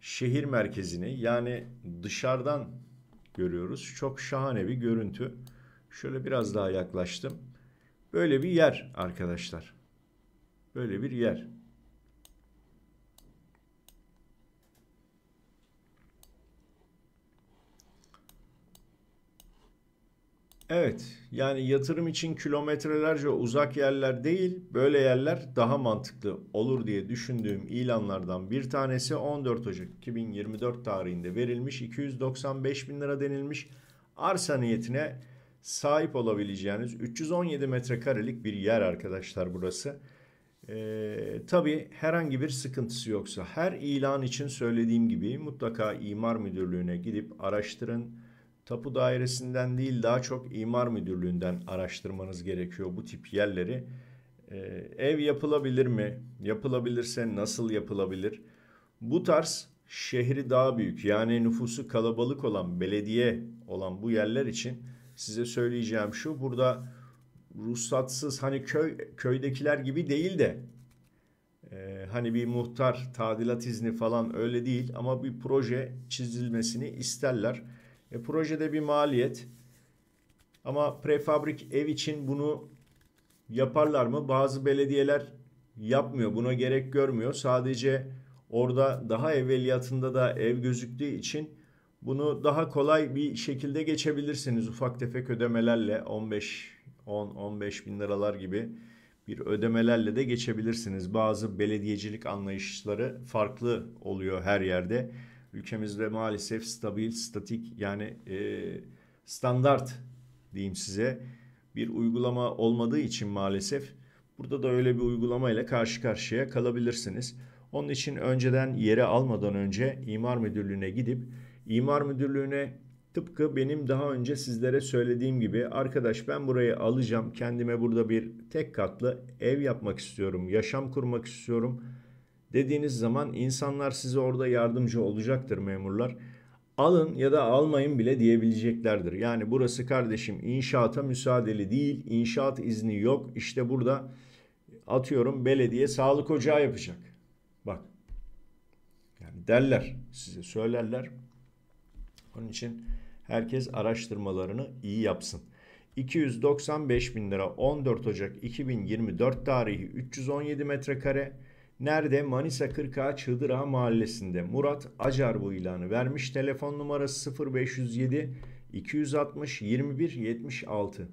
şehir merkezini yani dışarıdan görüyoruz. Çok şahane bir görüntü. Şöyle biraz daha yaklaştım. Böyle bir yer arkadaşlar. Böyle bir yer. Evet yani yatırım için kilometrelerce uzak yerler değil böyle yerler daha mantıklı olur diye düşündüğüm ilanlardan bir tanesi 14 Ocak 2024 tarihinde verilmiş 295 bin lira denilmiş arsa niyetine sahip olabileceğiniz 317 metrekarelik bir yer arkadaşlar burası. Ee, tabii herhangi bir sıkıntısı yoksa her ilan için söylediğim gibi mutlaka imar müdürlüğüne gidip araştırın Tapu dairesinden değil daha çok imar müdürlüğünden araştırmanız gerekiyor bu tip yerleri. Ee, ev yapılabilir mi? Yapılabilirse nasıl yapılabilir? Bu tarz şehri daha büyük yani nüfusu kalabalık olan belediye olan bu yerler için size söyleyeceğim şu burada ruhsatsız hani köy köydekiler gibi değil de e, hani bir muhtar tadilat izni falan öyle değil ama bir proje çizilmesini isterler. E, projede bir maliyet. Ama prefabrik ev için bunu yaparlar mı? Bazı belediyeler yapmıyor. Buna gerek görmüyor. Sadece orada daha evveliyatında da ev gözüktüğü için bunu daha kolay bir şekilde geçebilirsiniz. Ufak tefek ödemelerle 15 10-15 bin liralar gibi bir ödemelerle de geçebilirsiniz. Bazı belediyecilik anlayışları farklı oluyor her yerde ülkemizde maalesef stabil, statik yani e, standart diyeyim size bir uygulama olmadığı için maalesef burada da öyle bir uygulama ile karşı karşıya kalabilirsiniz. Onun için önceden yere almadan önce imar müdürlüğüne gidip imar müdürlüğüne tıpkı benim daha önce sizlere söylediğim gibi arkadaş ben burayı alacağım kendime burada bir tek katlı ev yapmak istiyorum yaşam kurmak istiyorum dediğiniz zaman insanlar size orada yardımcı olacaktır memurlar. Alın ya da almayın bile diyebileceklerdir. Yani burası kardeşim inşaata müsaadeli değil, inşaat izni yok. İşte burada atıyorum belediye sağlık ocağı yapacak. Bak yani derler size söylerler. Onun için herkes araştırmalarını iyi yapsın. 295 bin lira 14 Ocak 2024 tarihi 317 metrekare Nerede? Manisa 40A Çıldıra Mahallesi'nde. Murat Acar bu ilanı vermiş. Telefon numarası 0507 260 21 76.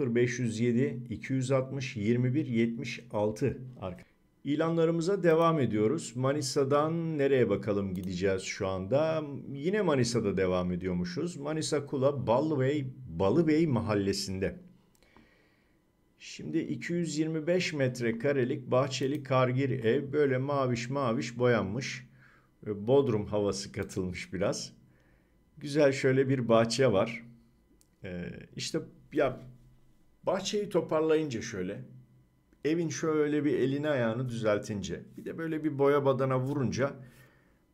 0507 260 21 76 arkadaşlar. İlanlarımıza devam ediyoruz. Manisa'dan nereye bakalım gideceğiz şu anda? Yine Manisa'da devam ediyormuşuz. Manisa Kula Ballıbey, Balıbey mahallesinde. Şimdi 225 metrekarelik bahçeli kargir ev böyle maviş maviş boyanmış. Bodrum havası katılmış biraz. Güzel şöyle bir bahçe var. Ee, işte ya bahçeyi toparlayınca şöyle evin şöyle bir elini ayağını düzeltince bir de böyle bir boya badana vurunca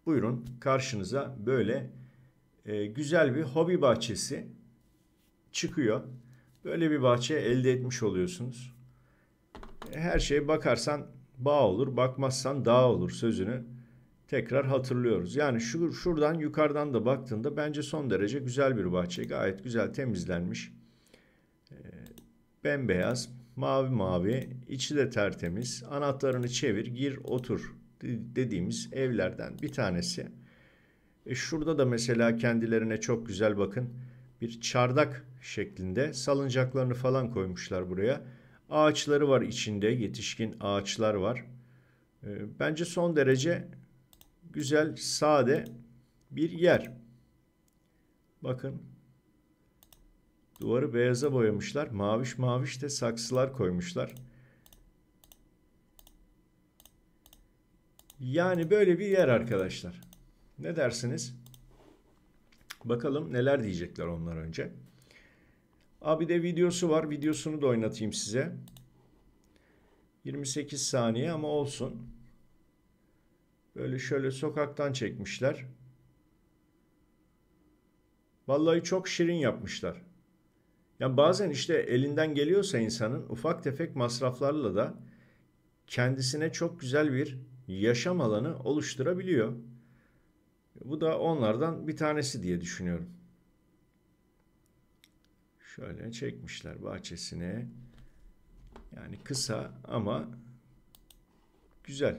buyurun karşınıza böyle e, güzel bir hobi bahçesi çıkıyor. Böyle bir bahçe elde etmiş oluyorsunuz. Her şeye bakarsan bağ olur, bakmazsan dağ olur sözünü tekrar hatırlıyoruz. Yani şu şuradan yukarıdan da baktığında bence son derece güzel bir bahçe. Gayet güzel temizlenmiş. Ee, bembeyaz, mavi mavi, içi de tertemiz. Anahtarını çevir, gir, otur dediğimiz evlerden bir tanesi. E, şurada da mesela kendilerine çok güzel bakın bir çardak şeklinde salıncaklarını falan koymuşlar buraya. Ağaçları var içinde yetişkin ağaçlar var. Ee, bence son derece güzel sade bir yer. Bakın duvarı beyaza boyamışlar. Maviş maviş de saksılar koymuşlar. Yani böyle bir yer arkadaşlar. Ne dersiniz? Bakalım neler diyecekler onlar önce. Aa, bir de videosu var. Videosunu da oynatayım size. 28 saniye ama olsun. Böyle şöyle sokaktan çekmişler. Vallahi çok şirin yapmışlar. Yani bazen işte elinden geliyorsa insanın ufak tefek masraflarla da kendisine çok güzel bir yaşam alanı oluşturabiliyor. Bu da onlardan bir tanesi diye düşünüyorum şöyle çekmişler bahçesine. Yani kısa ama güzel.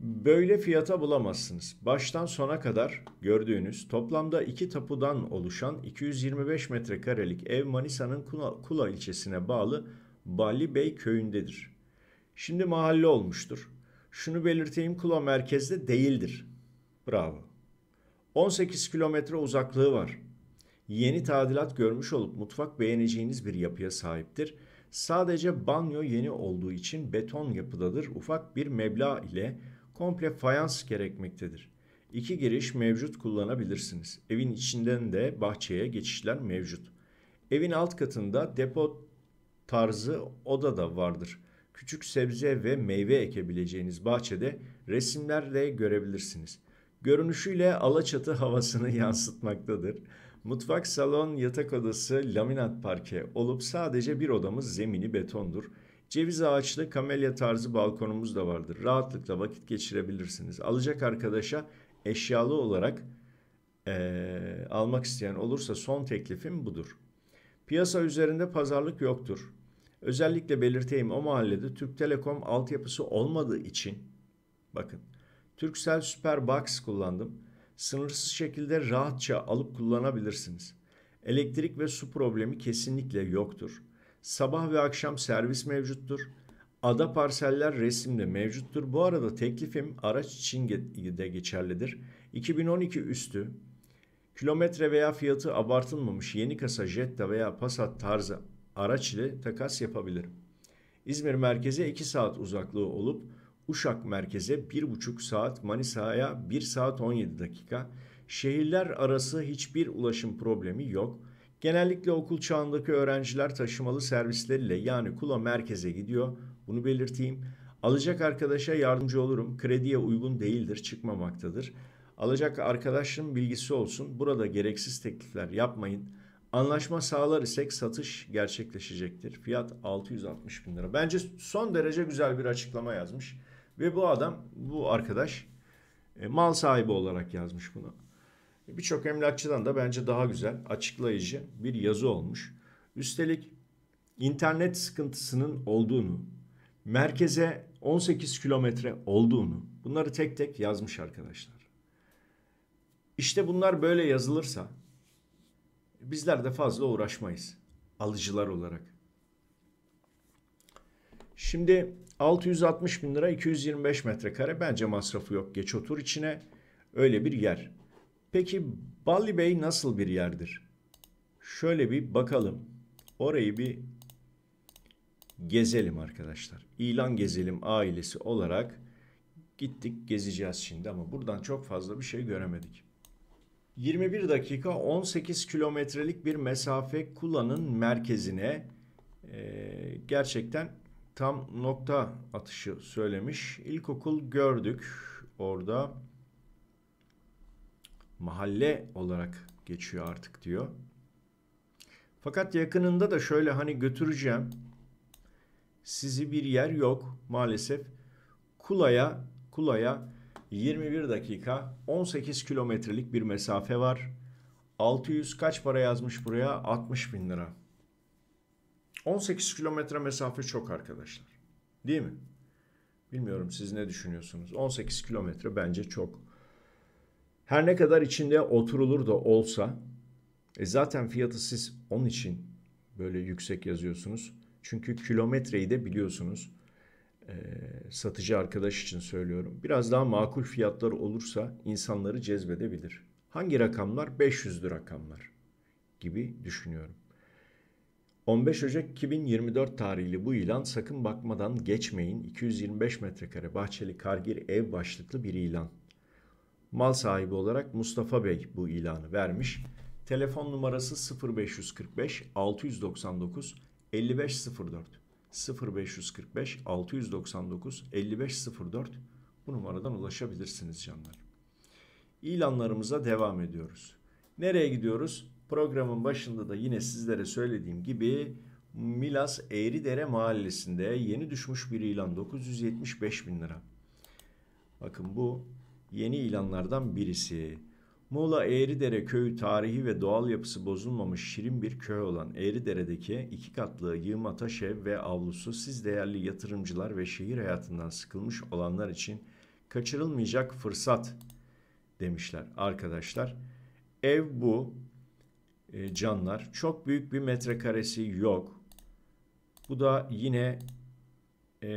Böyle fiyata bulamazsınız. Baştan sona kadar gördüğünüz toplamda iki tapudan oluşan 225 metrekarelik ev Manisa'nın Kula, Kula ilçesine bağlı Bali Bey köyündedir. Şimdi mahalle olmuştur. Şunu belirteyim Kula merkezde değildir. Bravo. 18 kilometre uzaklığı var yeni tadilat görmüş olup mutfak beğeneceğiniz bir yapıya sahiptir. Sadece banyo yeni olduğu için beton yapıdadır. Ufak bir meblağ ile komple fayans gerekmektedir. İki giriş mevcut kullanabilirsiniz. Evin içinden de bahçeye geçişler mevcut. Evin alt katında depo tarzı oda da vardır. Küçük sebze ve meyve ekebileceğiniz bahçede resimlerle görebilirsiniz. Görünüşüyle Alaçatı havasını [laughs] yansıtmaktadır. Mutfak, salon, yatak odası laminat parke olup sadece bir odamız zemini betondur. Ceviz ağaçlı kamelya tarzı balkonumuz da vardır. Rahatlıkla vakit geçirebilirsiniz. Alacak arkadaşa eşyalı olarak e, almak isteyen olursa son teklifim budur. Piyasa üzerinde pazarlık yoktur. Özellikle belirteyim o mahallede Türk Telekom altyapısı olmadığı için bakın Turkcell Box kullandım sınırsız şekilde rahatça alıp kullanabilirsiniz. Elektrik ve su problemi kesinlikle yoktur. Sabah ve akşam servis mevcuttur. Ada parseller resimde mevcuttur. Bu arada teklifim araç için de geçerlidir. 2012 üstü kilometre veya fiyatı abartılmamış yeni kasa Jetta veya Passat tarzı araç ile takas yapabilirim. İzmir merkeze 2 saat uzaklığı olup Uşak merkeze 1,5 saat, Manisa'ya 1 saat 17 dakika. Şehirler arası hiçbir ulaşım problemi yok. Genellikle okul çağındaki öğrenciler taşımalı servisleriyle yani kula merkeze gidiyor. Bunu belirteyim. Alacak arkadaşa yardımcı olurum. Krediye uygun değildir, çıkmamaktadır. Alacak arkadaşın bilgisi olsun. Burada gereksiz teklifler yapmayın. Anlaşma sağlar isek satış gerçekleşecektir. Fiyat 660 bin lira. Bence son derece güzel bir açıklama yazmış. Ve bu adam, bu arkadaş e, mal sahibi olarak yazmış bunu. E, birçok emlakçıdan da bence daha güzel, açıklayıcı bir yazı olmuş. Üstelik internet sıkıntısının olduğunu, merkeze 18 kilometre olduğunu bunları tek tek yazmış arkadaşlar. İşte bunlar böyle yazılırsa bizler de fazla uğraşmayız alıcılar olarak. Şimdi 660 bin lira 225 metrekare bence masrafı yok. Geç otur içine öyle bir yer. Peki Bali Bey nasıl bir yerdir? Şöyle bir bakalım. Orayı bir gezelim arkadaşlar. İlan gezelim ailesi olarak gittik gezeceğiz şimdi ama buradan çok fazla bir şey göremedik. 21 dakika 18 kilometrelik bir mesafe kullanın merkezine e, gerçekten tam nokta atışı söylemiş. İlkokul gördük orada. Mahalle olarak geçiyor artık diyor. Fakat yakınında da şöyle hani götüreceğim. Sizi bir yer yok maalesef. Kula'ya Kula'ya 21 dakika 18 kilometrelik bir mesafe var. 600 kaç para yazmış buraya? 60 bin lira. 18 kilometre mesafe çok arkadaşlar. Değil mi? Bilmiyorum siz ne düşünüyorsunuz? 18 kilometre bence çok. Her ne kadar içinde oturulur da olsa e zaten fiyatı siz onun için böyle yüksek yazıyorsunuz. Çünkü kilometreyi de biliyorsunuz. E, satıcı arkadaş için söylüyorum. Biraz daha makul fiyatlar olursa insanları cezbedebilir. Hangi rakamlar? 500'lü rakamlar gibi düşünüyorum. 15 Ocak 2024 tarihli bu ilan sakın bakmadan geçmeyin 225 metrekare bahçeli kargir ev başlıklı bir ilan. Mal sahibi olarak Mustafa Bey bu ilanı vermiş. Telefon numarası 0545 699 5504 0545 699 5504 bu numaradan ulaşabilirsiniz canlar. İlanlarımıza devam ediyoruz. Nereye gidiyoruz? Programın başında da yine sizlere söylediğim gibi Milas Eğridere mahallesinde yeni düşmüş bir ilan 975 bin lira. Bakın bu yeni ilanlardan birisi. Muğla Eğridere köyü tarihi ve doğal yapısı bozulmamış şirin bir köy olan Eğridere'deki iki katlı yığma taş ev ve avlusu siz değerli yatırımcılar ve şehir hayatından sıkılmış olanlar için kaçırılmayacak fırsat demişler arkadaşlar. Ev bu e, canlar. Çok büyük bir metrekaresi yok. Bu da yine e,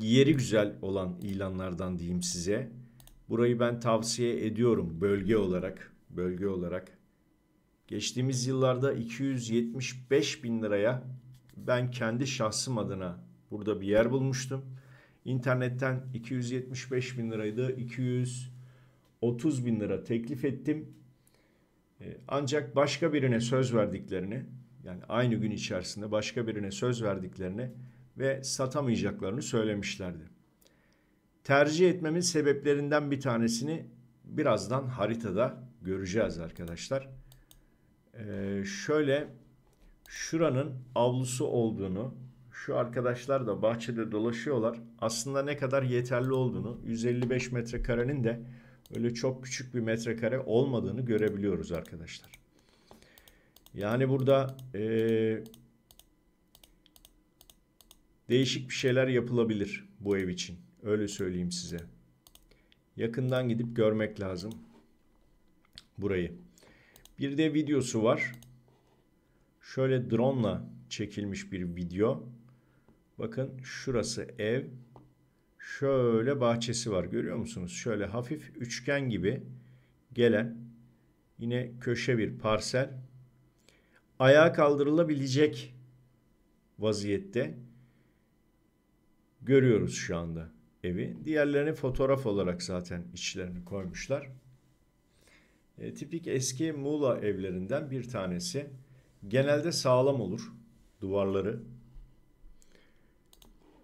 yeri güzel olan ilanlardan diyeyim size. Burayı ben tavsiye ediyorum bölge olarak. Bölge olarak. Geçtiğimiz yıllarda 275 bin liraya ben kendi şahsım adına burada bir yer bulmuştum. İnternetten 275 bin liraydı. 230 bin lira teklif ettim. Ee, ancak başka birine söz verdiklerini yani aynı gün içerisinde başka birine söz verdiklerini ve satamayacaklarını söylemişlerdi. Tercih etmemin sebeplerinden bir tanesini birazdan haritada göreceğiz arkadaşlar. Ee, şöyle şuranın avlusu olduğunu şu arkadaşlar da bahçede dolaşıyorlar. Aslında ne kadar yeterli olduğunu 155 metrekarenin de öyle çok küçük bir metrekare olmadığını görebiliyoruz arkadaşlar. Yani burada e, değişik bir şeyler yapılabilir bu ev için. Öyle söyleyeyim size. Yakından gidip görmek lazım burayı. Bir de videosu var. Şöyle drone ile çekilmiş bir video. Bakın şurası ev şöyle bahçesi var görüyor musunuz? Şöyle hafif üçgen gibi gelen yine köşe bir parsel ayağa kaldırılabilecek vaziyette görüyoruz şu anda evi. Diğerlerini fotoğraf olarak zaten içlerini koymuşlar. E, tipik eski Muğla evlerinden bir tanesi. Genelde sağlam olur duvarları.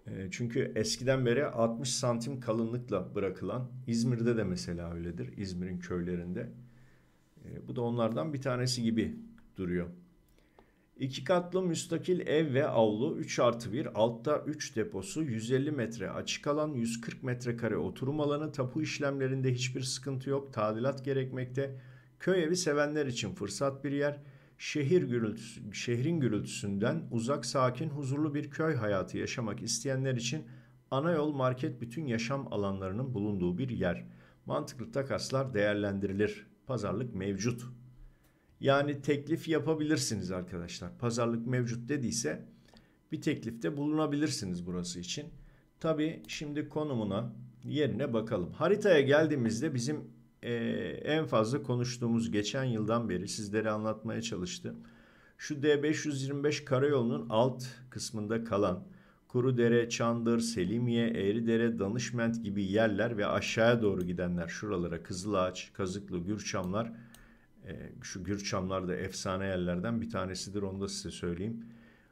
Ee, çünkü eskiden beri 60 santim kalınlıkla bırakılan İzmir'de de mesela öyledir İzmir'in köylerinde. Ee, bu da onlardan bir tanesi gibi duruyor. İki katlı müstakil ev ve avlu 3 artı 1 altta 3 deposu 150 metre açık alan 140 metrekare oturum alanı tapu işlemlerinde hiçbir sıkıntı yok tadilat gerekmekte. Köy evi sevenler için fırsat bir yer şehir gürültüsü, şehrin gürültüsünden uzak sakin huzurlu bir köy hayatı yaşamak isteyenler için ana yol market bütün yaşam alanlarının bulunduğu bir yer. Mantıklı takaslar değerlendirilir. Pazarlık mevcut. Yani teklif yapabilirsiniz arkadaşlar. Pazarlık mevcut dediyse bir teklifte bulunabilirsiniz burası için. Tabi şimdi konumuna yerine bakalım. Haritaya geldiğimizde bizim e, en fazla konuştuğumuz geçen yıldan beri sizlere anlatmaya çalıştım. Şu D525 karayolunun alt kısmında kalan kuru dere Çandır, Selimiye, dere, Danışment gibi yerler ve aşağıya doğru gidenler şuralara Kızılağaç, Kazıklı, Gürçamlar e, şu Gürçamlar da efsane yerlerden bir tanesidir onu da size söyleyeyim.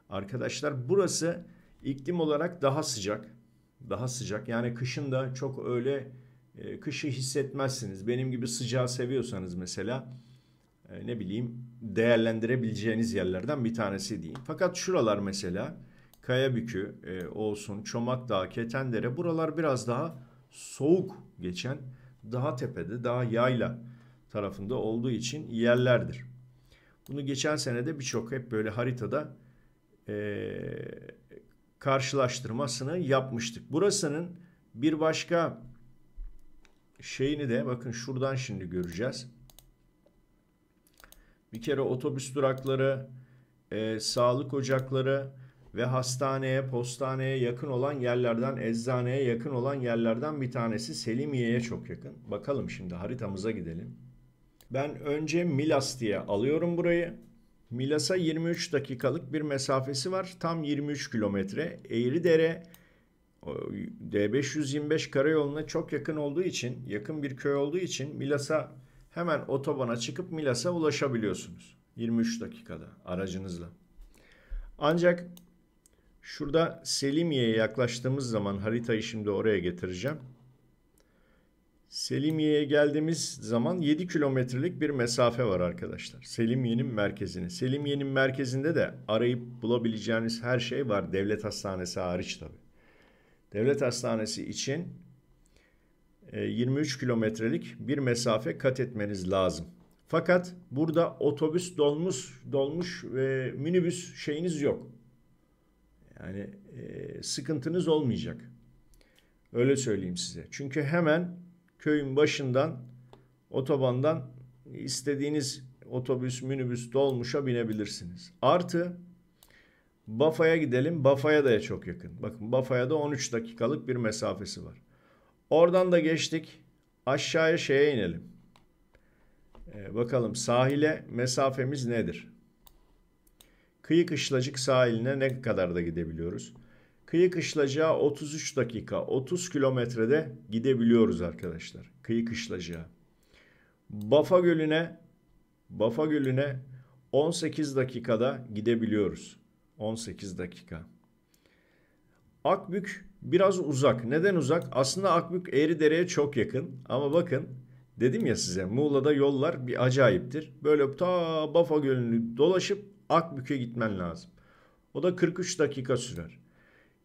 Arkadaşlar burası iklim olarak daha sıcak. Daha sıcak yani kışın da çok öyle e, kışı hissetmezsiniz. Benim gibi sıcağı seviyorsanız mesela e, ne bileyim değerlendirebileceğiniz yerlerden bir tanesi diyeyim. Fakat şuralar mesela Kayabükü e, olsun, Çomak Dağı, Ketendere buralar biraz daha soğuk geçen daha tepede, daha yayla tarafında olduğu için yerlerdir. Bunu geçen sene de birçok hep böyle haritada e, karşılaştırmasını yapmıştık. Burasının bir başka şeyini de bakın şuradan şimdi göreceğiz. Bir kere otobüs durakları, e, sağlık ocakları ve hastaneye, postaneye yakın olan yerlerden, eczaneye yakın olan yerlerden bir tanesi Selimiye'ye çok yakın. Bakalım şimdi haritamıza gidelim. Ben önce Milas diye alıyorum burayı. Milas'a 23 dakikalık bir mesafesi var. Tam 23 kilometre. Eğridere Dere D525 karayoluna çok yakın olduğu için, yakın bir köy olduğu için Milas'a hemen otobana çıkıp Milas'a ulaşabiliyorsunuz. 23 dakikada aracınızla. Ancak şurada Selimiye'ye yaklaştığımız zaman haritayı şimdi oraya getireceğim. Selimiye'ye geldiğimiz zaman 7 kilometrelik bir mesafe var arkadaşlar. Selimiye'nin merkezine. Selimiye'nin merkezinde de arayıp bulabileceğiniz her şey var. Devlet hastanesi hariç tabii devlet hastanesi için 23 e, kilometrelik bir mesafe kat etmeniz lazım. Fakat burada otobüs dolmuş dolmuş ve minibüs şeyiniz yok. Yani e, sıkıntınız olmayacak. Öyle söyleyeyim size. Çünkü hemen köyün başından otobandan istediğiniz otobüs, minibüs, dolmuşa binebilirsiniz. Artı Bafa'ya gidelim. Bafa'ya da çok yakın. Bakın Bafa'ya da 13 dakikalık bir mesafesi var. Oradan da geçtik. Aşağıya şeye inelim. Ee, bakalım sahile mesafemiz nedir? Kıyı Kışlacık sahiline ne kadar da gidebiliyoruz? Kıyı Kışlacığa 33 dakika, 30 kilometrede gidebiliyoruz arkadaşlar. Kıyı Kışlacığa. Bafa Gölü'ne Bafa Gölü'ne 18 dakikada gidebiliyoruz. 18 dakika. Akbük biraz uzak. Neden uzak? Aslında Akbük Eğridere'ye çok yakın. Ama bakın dedim ya size Muğla'da yollar bir acayiptir. Böyle ta Bafa Gölü'nü dolaşıp Akbük'e gitmen lazım. O da 43 dakika sürer.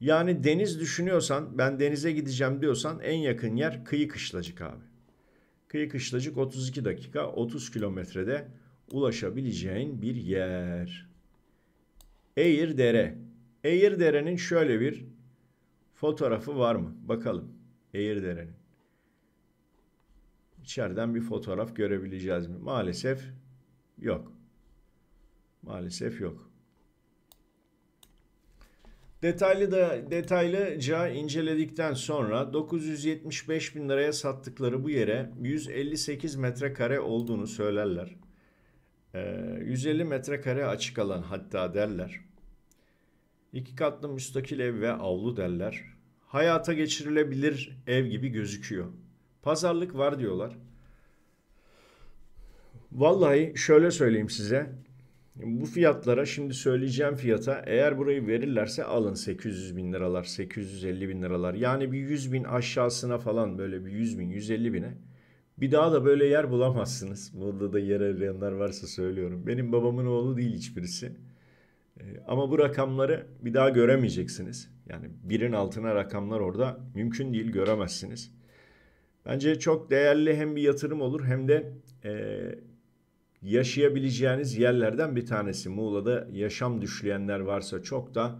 Yani deniz düşünüyorsan ben denize gideceğim diyorsan en yakın yer kıyı kışlacık abi. Kıyı kışlacık 32 dakika 30 kilometrede ulaşabileceğin bir yer. Eğirdere. Eğirdere'nin şöyle bir fotoğrafı var mı? Bakalım. Eğirdere'nin. İçeriden bir fotoğraf görebileceğiz mi? Maalesef yok. Maalesef yok. Detaylı da detaylıca inceledikten sonra 975 bin liraya sattıkları bu yere 158 metrekare olduğunu söylerler. 150 ee, metrekare açık alan hatta derler. İki katlı müstakil ev ve avlu derler. Hayata geçirilebilir ev gibi gözüküyor. Pazarlık var diyorlar. Vallahi şöyle söyleyeyim size. Bu fiyatlara şimdi söyleyeceğim fiyata eğer burayı verirlerse alın 800 bin liralar 850 bin liralar yani bir 100 bin aşağısına falan böyle bir 100 bin 150 bine bir daha da böyle yer bulamazsınız. Muğla'da yer arayanlar varsa söylüyorum. Benim babamın oğlu değil hiçbirisi. Ee, ama bu rakamları bir daha göremeyeceksiniz. Yani birin altına rakamlar orada mümkün değil göremezsiniz. Bence çok değerli hem bir yatırım olur hem de e, yaşayabileceğiniz yerlerden bir tanesi. Muğla'da yaşam düşleyenler varsa çok da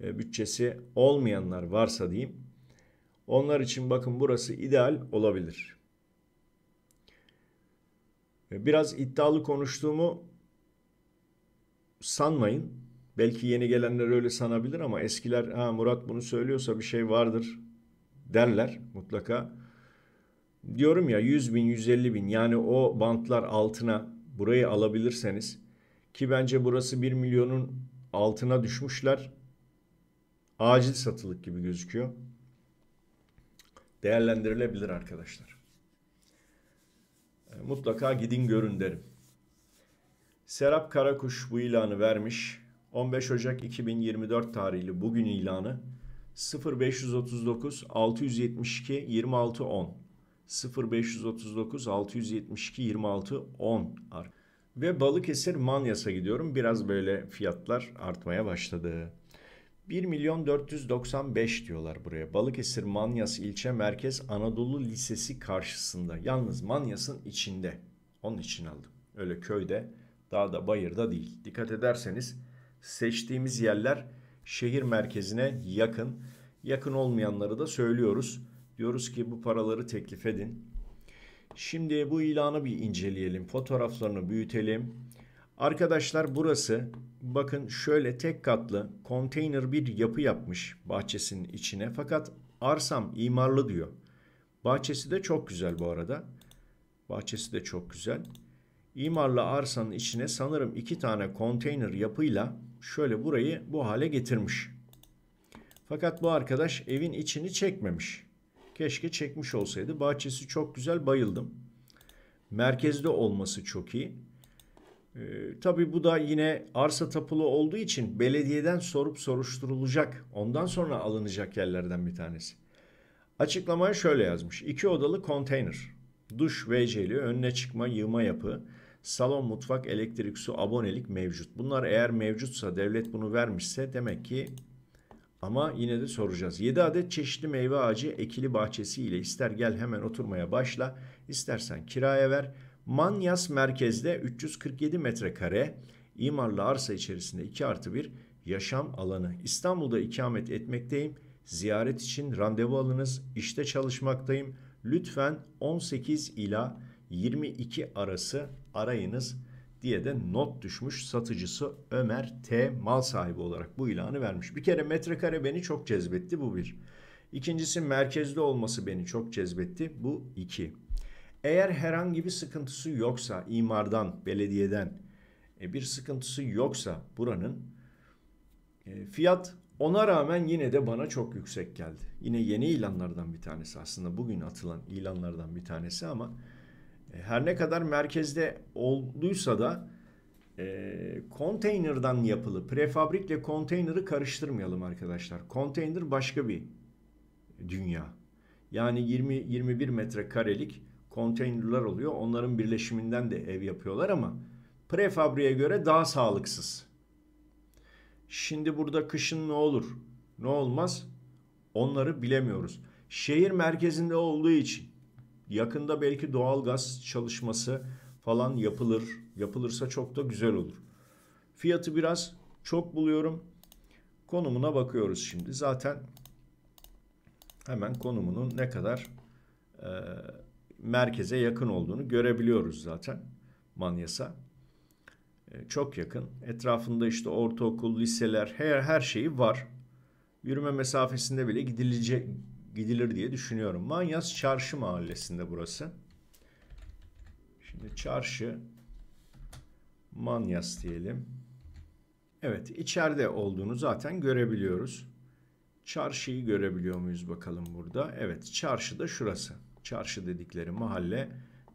e, bütçesi olmayanlar varsa diyeyim. Onlar için bakın burası ideal olabilir. Biraz iddialı konuştuğumu sanmayın. Belki yeni gelenler öyle sanabilir ama eskiler ha Murat bunu söylüyorsa bir şey vardır derler mutlaka. Diyorum ya 100 bin 150 bin yani o bantlar altına burayı alabilirseniz ki bence burası 1 milyonun altına düşmüşler. Acil satılık gibi gözüküyor. Değerlendirilebilir arkadaşlar mutlaka gidin görün derim. Serap Karakuş bu ilanı vermiş. 15 Ocak 2024 tarihli bugün ilanı 0539 672 2610 0539 672 2610 ve Balıkesir Manyas'a gidiyorum. Biraz böyle fiyatlar artmaya başladı. 1 milyon 495 diyorlar buraya. Balıkesir Manyas ilçe merkez Anadolu Lisesi karşısında. Yalnız Manyas'ın içinde. Onun için aldım. Öyle köyde, dağda, bayırda değil. Dikkat ederseniz seçtiğimiz yerler şehir merkezine yakın. Yakın olmayanları da söylüyoruz. Diyoruz ki bu paraları teklif edin. Şimdi bu ilanı bir inceleyelim. Fotoğraflarını büyütelim Arkadaşlar burası bakın şöyle tek katlı konteyner bir yapı yapmış bahçesinin içine. Fakat arsam imarlı diyor. Bahçesi de çok güzel bu arada. Bahçesi de çok güzel. İmarlı arsanın içine sanırım iki tane konteyner yapıyla şöyle burayı bu hale getirmiş. Fakat bu arkadaş evin içini çekmemiş. Keşke çekmiş olsaydı. Bahçesi çok güzel bayıldım. Merkezde olması çok iyi. E, tabii bu da yine arsa tapulu olduğu için belediyeden sorup soruşturulacak. Ondan sonra alınacak yerlerden bir tanesi. Açıklamaya şöyle yazmış. İki odalı konteyner. Duş, WC'li, önüne çıkma, yığma yapı, salon, mutfak, elektrik, su, abonelik mevcut. Bunlar eğer mevcutsa, devlet bunu vermişse demek ki ama yine de soracağız. 7 adet çeşitli meyve ağacı ekili bahçesi ile ister gel hemen oturmaya başla, istersen kiraya ver.'' Manyas merkezde 347 metrekare imarlı arsa içerisinde 2 artı 1 yaşam alanı. İstanbul'da ikamet etmekteyim. Ziyaret için randevu alınız. İşte çalışmaktayım. Lütfen 18 ila 22 arası arayınız diye de not düşmüş satıcısı Ömer T. mal sahibi olarak bu ilanı vermiş. Bir kere metrekare beni çok cezbetti bu bir. İkincisi merkezde olması beni çok cezbetti bu iki. Eğer herhangi bir sıkıntısı yoksa imardan, belediyeden e, bir sıkıntısı yoksa buranın e, fiyat ona rağmen yine de bana çok yüksek geldi. Yine yeni ilanlardan bir tanesi aslında bugün atılan ilanlardan bir tanesi ama e, her ne kadar merkezde olduysa da e, konteynerdan yapılı prefabrikle konteyneri karıştırmayalım arkadaşlar. Konteyner başka bir dünya. Yani 20-21 metrekarelik konteynerlar oluyor. Onların birleşiminden de ev yapıyorlar ama prefabriye göre daha sağlıksız. Şimdi burada kışın ne olur, ne olmaz onları bilemiyoruz. Şehir merkezinde olduğu için yakında belki doğalgaz çalışması falan yapılır. Yapılırsa çok da güzel olur. Fiyatı biraz çok buluyorum. Konumuna bakıyoruz şimdi. Zaten hemen konumunun ne kadar e, merkeze yakın olduğunu görebiliyoruz zaten Manyas'a. E, çok yakın. Etrafında işte ortaokul, liseler her, her şeyi var. Yürüme mesafesinde bile gidilecek gidilir diye düşünüyorum. Manyas Çarşı Mahallesi'nde burası. Şimdi çarşı Manyas diyelim. Evet içeride olduğunu zaten görebiliyoruz. Çarşıyı görebiliyor muyuz bakalım burada? Evet çarşı da şurası çarşı dedikleri mahalle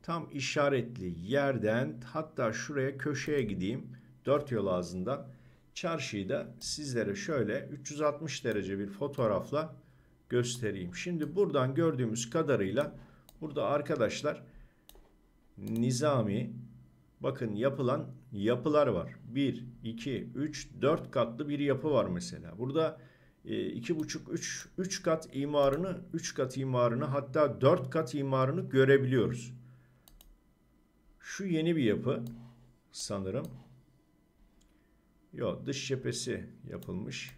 tam işaretli yerden hatta şuraya köşeye gideyim dört yol ağzından çarşıyı da sizlere şöyle 360 derece bir fotoğrafla göstereyim. Şimdi buradan gördüğümüz kadarıyla burada arkadaşlar Nizami bakın yapılan yapılar var. 1, 2, 3, 4 katlı bir yapı var mesela. Burada ee, iki buçuk, üç, üç kat imarını, üç kat imarını hatta dört kat imarını görebiliyoruz. Şu yeni bir yapı sanırım. Yok dış cephesi yapılmış.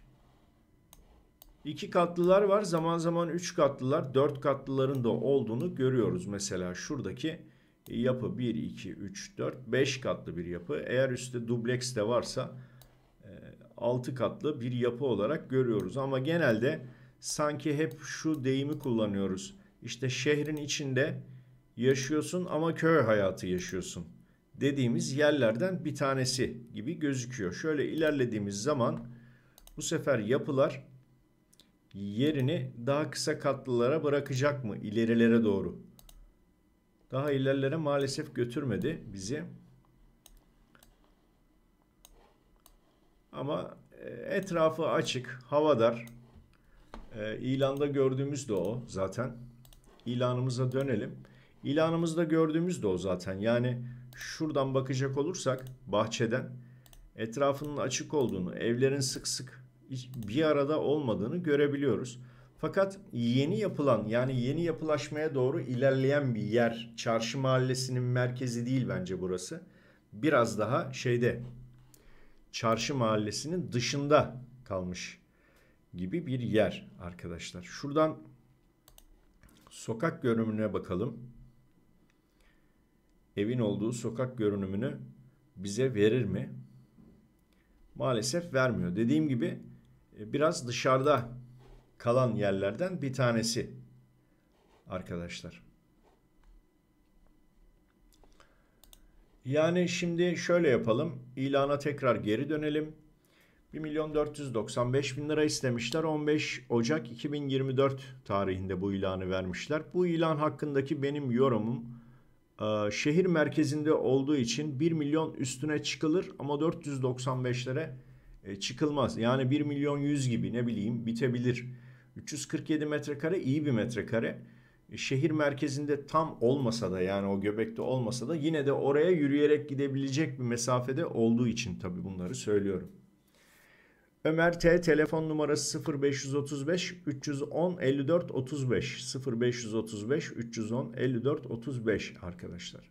İki katlılar var. Zaman zaman üç katlılar, dört katlıların da olduğunu görüyoruz. Mesela şuradaki yapı 1, 2, 3, 4, 5 katlı bir yapı. Eğer üstte dubleks de varsa 6 katlı bir yapı olarak görüyoruz. Ama genelde sanki hep şu deyimi kullanıyoruz. İşte şehrin içinde yaşıyorsun ama köy hayatı yaşıyorsun dediğimiz yerlerden bir tanesi gibi gözüküyor. Şöyle ilerlediğimiz zaman bu sefer yapılar yerini daha kısa katlılara bırakacak mı ilerilere doğru? Daha ilerlere maalesef götürmedi bizi. Ama e, etrafı açık, havadar. E, İlanda gördüğümüz de o zaten. İlanımıza dönelim. İlanımızda gördüğümüz de o zaten. Yani şuradan bakacak olursak bahçeden etrafının açık olduğunu, evlerin sık sık bir arada olmadığını görebiliyoruz. Fakat yeni yapılan yani yeni yapılaşmaya doğru ilerleyen bir yer. Çarşı mahallesinin merkezi değil bence burası. Biraz daha şeyde çarşı mahallesinin dışında kalmış gibi bir yer arkadaşlar. Şuradan sokak görünümüne bakalım. Evin olduğu sokak görünümünü bize verir mi? Maalesef vermiyor. Dediğim gibi e, biraz dışarıda kalan yerlerden bir tanesi arkadaşlar. Yani şimdi şöyle yapalım. İlana tekrar geri dönelim. 1 milyon 495 bin lira istemişler. 15 Ocak 2024 tarihinde bu ilanı vermişler. Bu ilan hakkındaki benim yorumum e, şehir merkezinde olduğu için 1 milyon üstüne çıkılır ama 495'lere e, çıkılmaz. Yani 1 milyon 100 gibi ne bileyim bitebilir. 347 metrekare iyi bir metrekare şehir merkezinde tam olmasa da yani o göbekte olmasa da yine de oraya yürüyerek gidebilecek bir mesafede olduğu için tabii bunları söylüyorum. Ömer T telefon numarası 0535 310 54 35 0535 310 54 35 arkadaşlar.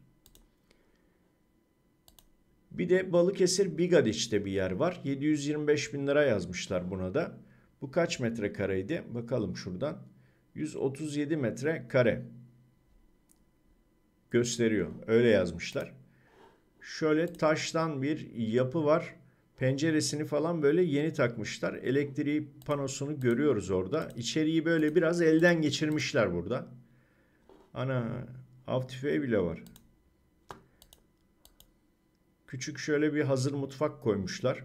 Bir de Balıkesir Bigadiç'te bir yer var. 725 bin lira yazmışlar buna da. Bu kaç metrekareydi? Bakalım şuradan. 137 metre kare gösteriyor. Öyle yazmışlar. Şöyle taştan bir yapı var. Penceresini falan böyle yeni takmışlar. Elektriği panosunu görüyoruz orada. İçeriği böyle biraz elden geçirmişler burada. Ana av bile var. Küçük şöyle bir hazır mutfak koymuşlar.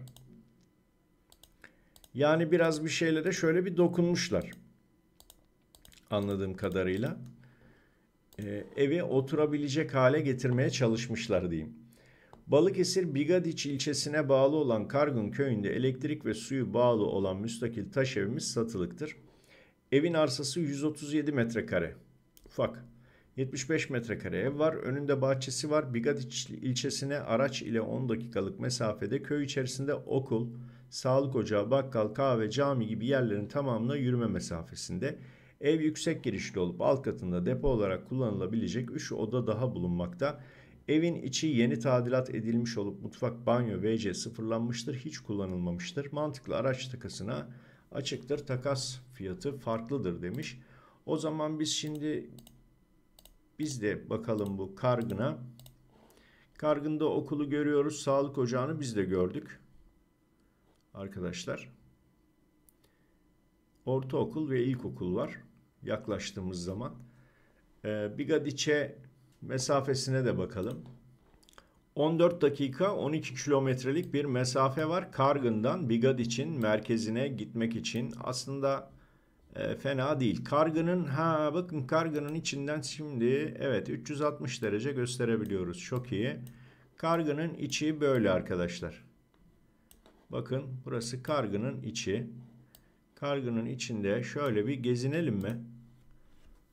Yani biraz bir şeylere şöyle bir dokunmuşlar anladığım kadarıyla. E, evi oturabilecek hale getirmeye çalışmışlar diyeyim. Balıkesir Bigadiç ilçesine bağlı olan Kargun köyünde elektrik ve suyu bağlı olan müstakil taş evimiz satılıktır. Evin arsası 137 metrekare. Ufak. 75 metrekare ev var. Önünde bahçesi var. Bigadiç ilçesine araç ile 10 dakikalık mesafede köy içerisinde okul, sağlık ocağı, bakkal, kahve, cami gibi yerlerin tamamına yürüme mesafesinde. Ev yüksek girişli olup alt katında depo olarak kullanılabilecek 3 oda daha bulunmakta. Evin içi yeni tadilat edilmiş olup mutfak, banyo, WC sıfırlanmıştır, hiç kullanılmamıştır. Mantıklı araç takasına açıktır, takas fiyatı farklıdır demiş. O zaman biz şimdi biz de bakalım bu kargına. Kargında okulu görüyoruz, sağlık ocağını biz de gördük. Arkadaşlar. Ortaokul ve ilkokul var yaklaştığımız zaman. E, Bigadiç'e mesafesine de bakalım. 14 dakika 12 kilometrelik bir mesafe var. Kargın'dan Bigadiç'in merkezine gitmek için aslında e, fena değil. Kargın'ın ha bakın Kargın'ın içinden şimdi evet 360 derece gösterebiliyoruz. Çok iyi. Kargın'ın içi böyle arkadaşlar. Bakın burası Kargın'ın içi. Kargın'ın içinde şöyle bir gezinelim mi?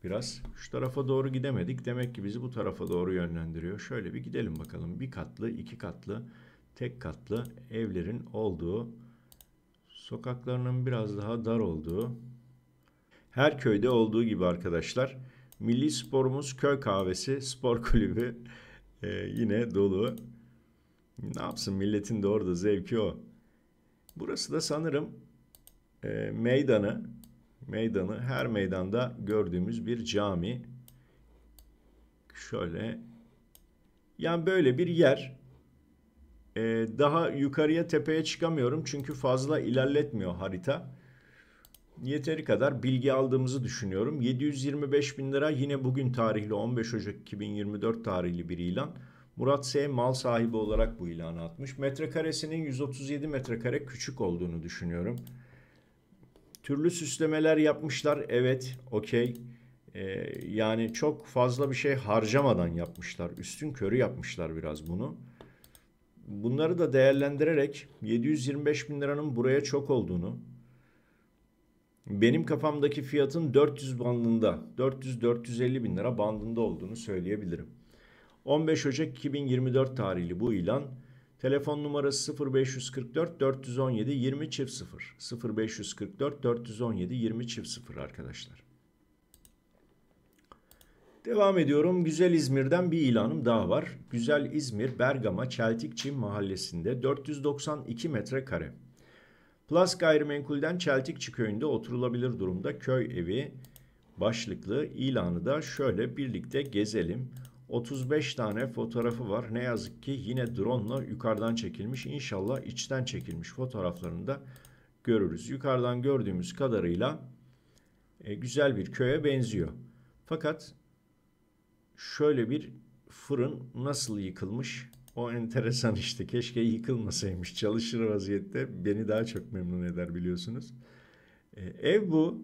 biraz. Şu tarafa doğru gidemedik. Demek ki bizi bu tarafa doğru yönlendiriyor. Şöyle bir gidelim bakalım. Bir katlı, iki katlı, tek katlı evlerin olduğu, sokaklarının biraz daha dar olduğu, her köyde olduğu gibi arkadaşlar. Milli sporumuz köy kahvesi, spor [laughs] kulübü e, yine dolu. Ne yapsın milletin de orada zevki o. Burası da sanırım e, meydanı meydanı her meydanda gördüğümüz bir cami. Şöyle yani böyle bir yer. Ee, daha yukarıya tepeye çıkamıyorum çünkü fazla ilerletmiyor harita. Yeteri kadar bilgi aldığımızı düşünüyorum. 725 bin lira yine bugün tarihli 15 Ocak 2024 tarihli bir ilan. Murat S. mal sahibi olarak bu ilanı atmış. Metrekaresinin 137 metrekare küçük olduğunu düşünüyorum. Türlü süslemeler yapmışlar. Evet, okey. Ee, yani çok fazla bir şey harcamadan yapmışlar. Üstün körü yapmışlar biraz bunu. Bunları da değerlendirerek 725 bin liranın buraya çok olduğunu, benim kafamdaki fiyatın 400 bandında, 400-450 bin lira bandında olduğunu söyleyebilirim. 15 Ocak 2024 tarihli bu ilan Telefon numarası 0544 417 20 çift 0. 0544 417 20 çift 0 arkadaşlar. Devam ediyorum. Güzel İzmir'den bir ilanım daha var. Güzel İzmir Bergama Çeltikçi mahallesinde 492 metrekare. Plus gayrimenkulden Çeltikçi köyünde oturulabilir durumda köy evi başlıklı ilanı da şöyle birlikte gezelim. 35 tane fotoğrafı var. Ne yazık ki yine drone ile yukarıdan çekilmiş. İnşallah içten çekilmiş fotoğraflarını da görürüz. Yukarıdan gördüğümüz kadarıyla e, güzel bir köye benziyor. Fakat şöyle bir fırın nasıl yıkılmış? O enteresan işte. Keşke yıkılmasaymış. Çalışır vaziyette beni daha çok memnun eder biliyorsunuz. E, ev bu.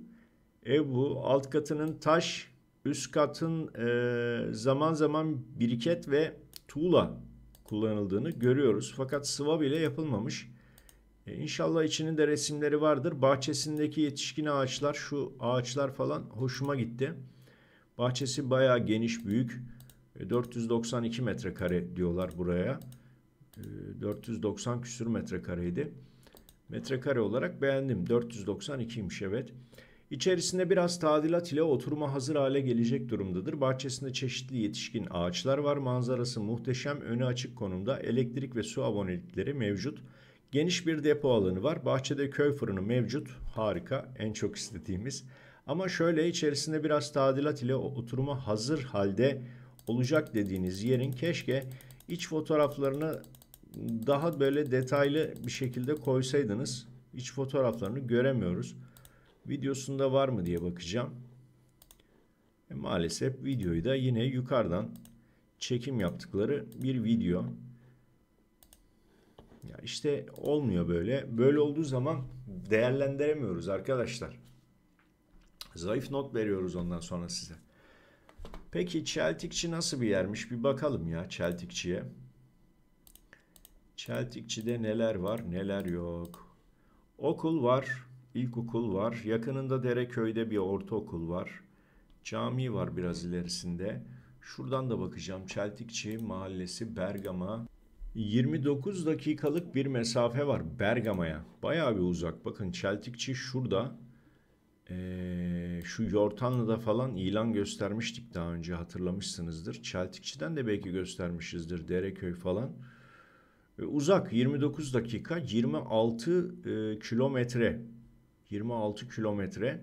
Ev bu. Alt katının taş Üst katın e, zaman zaman biriket ve tuğla kullanıldığını görüyoruz. Fakat sıva bile yapılmamış. E, inşallah içinin de resimleri vardır. Bahçesindeki yetişkin ağaçlar, şu ağaçlar falan hoşuma gitti. Bahçesi bayağı geniş, büyük. E, 492 metrekare diyorlar buraya. E, 490 küsür metrekareydi. Metrekare olarak beğendim. 492'ymiş evet. Evet. İçerisinde biraz tadilat ile oturuma hazır hale gelecek durumdadır. Bahçesinde çeşitli yetişkin ağaçlar var. Manzarası muhteşem, önü açık konumda. Elektrik ve su abonelikleri mevcut. Geniş bir depo alanı var. Bahçede köy fırını mevcut. Harika, en çok istediğimiz. Ama şöyle içerisinde biraz tadilat ile oturuma hazır halde olacak dediğiniz yerin keşke iç fotoğraflarını daha böyle detaylı bir şekilde koysaydınız. İç fotoğraflarını göremiyoruz videosunda var mı diye bakacağım. E, maalesef videoyu da yine yukarıdan çekim yaptıkları bir video. Ya işte olmuyor böyle. Böyle olduğu zaman değerlendiremiyoruz arkadaşlar. Zayıf not veriyoruz ondan sonra size. Peki Çeltikçi nasıl bir yermiş? Bir bakalım ya Çeltikçi'ye. Çeltikçi'de neler var neler yok. Okul var ilkokul var. Yakınında Dereköy'de bir ortaokul var. Cami var biraz ilerisinde. Şuradan da bakacağım. Çeltikçi Mahallesi Bergama. 29 dakikalık bir mesafe var Bergama'ya. Bayağı bir uzak. Bakın Çeltikçi şurada. Ee, şu Yortanlı'da falan ilan göstermiştik daha önce hatırlamışsınızdır. Çeltikçi'den de belki göstermişizdir Dereköy falan. Ee, uzak 29 dakika 26 e, kilometre 26 kilometre.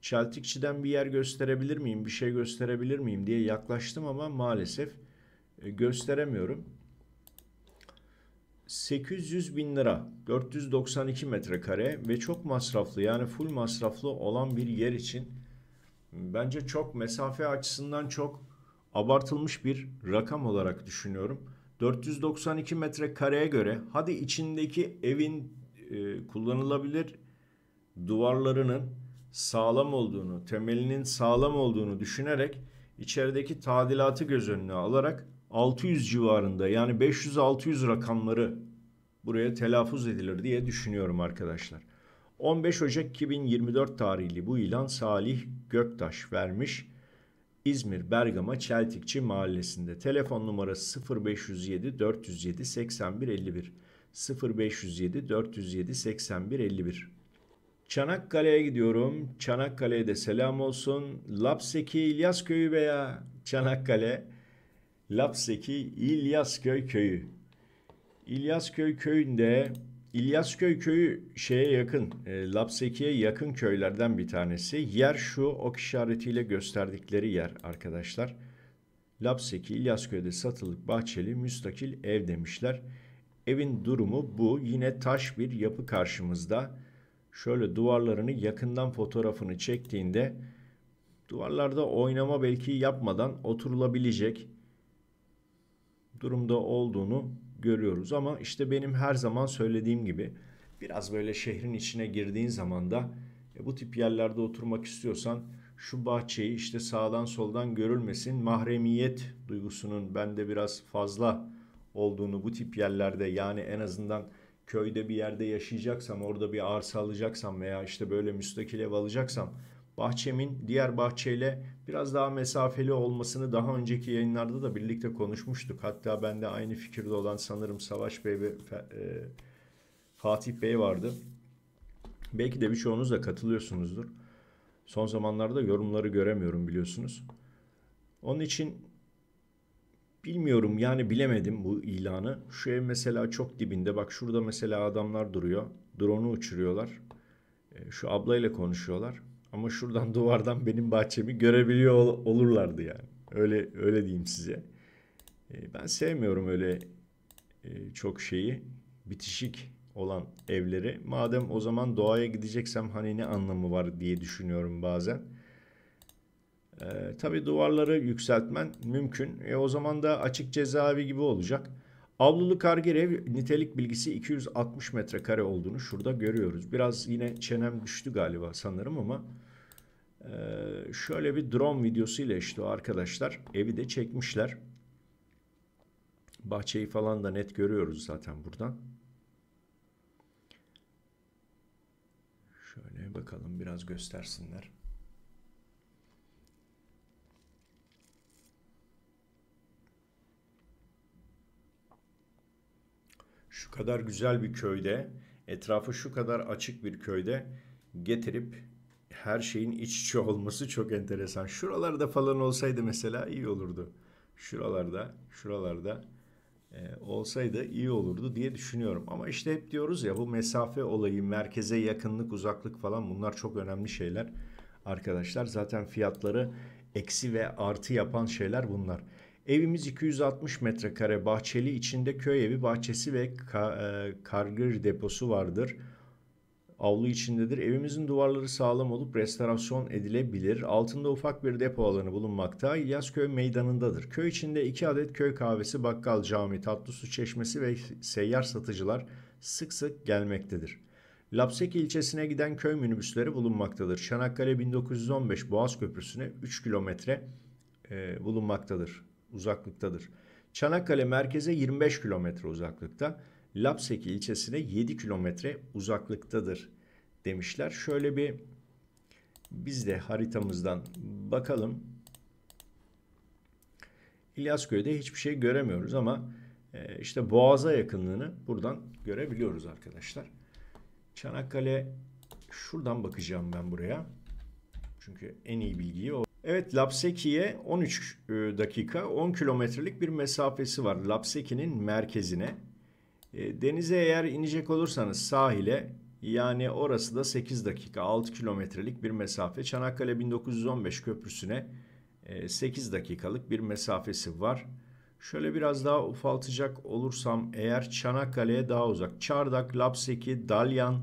Çeltikçi'den bir yer gösterebilir miyim, bir şey gösterebilir miyim diye yaklaştım ama maalesef e, gösteremiyorum. 800 bin lira 492 metrekare ve çok masraflı yani full masraflı olan bir yer için bence çok mesafe açısından çok abartılmış bir rakam olarak düşünüyorum. 492 metrekareye göre hadi içindeki evin e, kullanılabilir duvarlarının sağlam olduğunu, temelinin sağlam olduğunu düşünerek içerideki tadilatı göz önüne alarak 600 civarında yani 500-600 rakamları buraya telaffuz edilir diye düşünüyorum arkadaşlar. 15 Ocak 2024 tarihli bu ilan Salih Göktaş vermiş. İzmir Bergama Çeltikçi Mahallesi'nde telefon numarası 0507 407 8151 0507 407 8151 Çanakkale'ye gidiyorum. Çanakkale'ye de selam olsun. Lapseki, İlyas Köyü veya Çanakkale. Lapseki, İlyas Köy köyü. İlyas Köy köyünde İlyas Köy köyü şeye yakın, e, Lapseki'ye yakın köylerden bir tanesi. Yer şu, ok işaretiyle gösterdikleri yer arkadaşlar. Lapseki İlyas İlyaskö'de satılık bahçeli müstakil ev demişler. Evin durumu bu. Yine taş bir yapı karşımızda şöyle duvarlarını yakından fotoğrafını çektiğinde duvarlarda oynama belki yapmadan oturulabilecek durumda olduğunu görüyoruz. Ama işte benim her zaman söylediğim gibi biraz böyle şehrin içine girdiğin zaman da e, bu tip yerlerde oturmak istiyorsan şu bahçeyi işte sağdan soldan görülmesin mahremiyet duygusunun bende biraz fazla olduğunu bu tip yerlerde yani en azından köyde bir yerde yaşayacaksam, orada bir arsa alacaksam veya işte böyle müstakil ev alacaksam bahçemin diğer bahçeyle biraz daha mesafeli olmasını daha önceki yayınlarda da birlikte konuşmuştuk. Hatta ben de aynı fikirde olan sanırım Savaş Bey ve e, Fatih Bey vardı. Belki de birçoğunuz da katılıyorsunuzdur. Son zamanlarda yorumları göremiyorum biliyorsunuz. Onun için Bilmiyorum yani bilemedim bu ilanı. Şu ev mesela çok dibinde. Bak şurada mesela adamlar duruyor. Drone'u uçuruyorlar. Ee, şu ablayla konuşuyorlar. Ama şuradan [laughs] duvardan benim bahçemi görebiliyor ol olurlardı yani. Öyle öyle diyeyim size. Ee, ben sevmiyorum öyle e, çok şeyi. Bitişik olan evleri. Madem o zaman doğaya gideceksem hani ne anlamı var diye düşünüyorum bazen. E, tabii duvarları yükseltmen mümkün. E, o zaman da açık cezaevi gibi olacak. Avlulu ev nitelik bilgisi 260 metrekare olduğunu şurada görüyoruz. Biraz yine çenem düştü galiba sanırım ama e, şöyle bir drone videosu ile işte arkadaşlar evi de çekmişler. Bahçeyi falan da net görüyoruz zaten buradan. Şöyle bakalım biraz göstersinler. kadar güzel bir köyde, etrafı şu kadar açık bir köyde getirip her şeyin iç içe olması çok enteresan. Şuralarda falan olsaydı mesela iyi olurdu. Şuralarda, şuralarda e, olsaydı iyi olurdu diye düşünüyorum. Ama işte hep diyoruz ya bu mesafe olayı, merkeze yakınlık, uzaklık falan bunlar çok önemli şeyler arkadaşlar. Zaten fiyatları eksi ve artı yapan şeyler bunlar. Evimiz 260 metrekare bahçeli içinde köy evi bahçesi ve ka, e, kargır deposu vardır. Avlu içindedir. Evimizin duvarları sağlam olup restorasyon edilebilir. Altında ufak bir depo alanı bulunmakta. İlyasköy meydanındadır. Köy içinde 2 adet köy kahvesi, bakkal, cami, tatlı su çeşmesi ve seyyar satıcılar sık sık gelmektedir. Lapsek ilçesine giden köy minibüsleri bulunmaktadır. Çanakkale 1915 Boğaz Köprüsü'ne 3 kilometre e, bulunmaktadır uzaklıktadır. Çanakkale merkeze 25 kilometre uzaklıkta, Lapseki ilçesine 7 kilometre uzaklıktadır demişler. Şöyle bir biz de haritamızdan bakalım. İlyas-Köy'de hiçbir şey göremiyoruz ama e, işte Boğaz'a yakınlığını buradan görebiliyoruz arkadaşlar. Çanakkale şuradan bakacağım ben buraya. Çünkü en iyi bilgiyi o Evet Lapseki'ye 13 e, dakika 10 kilometrelik bir mesafesi var. Lapseki'nin merkezine. E, denize eğer inecek olursanız sahile yani orası da 8 dakika 6 kilometrelik bir mesafe. Çanakkale 1915 köprüsüne 8 e, dakikalık bir mesafesi var. Şöyle biraz daha ufaltacak olursam eğer Çanakkale'ye daha uzak. Çardak, Lapseki, Dalyan.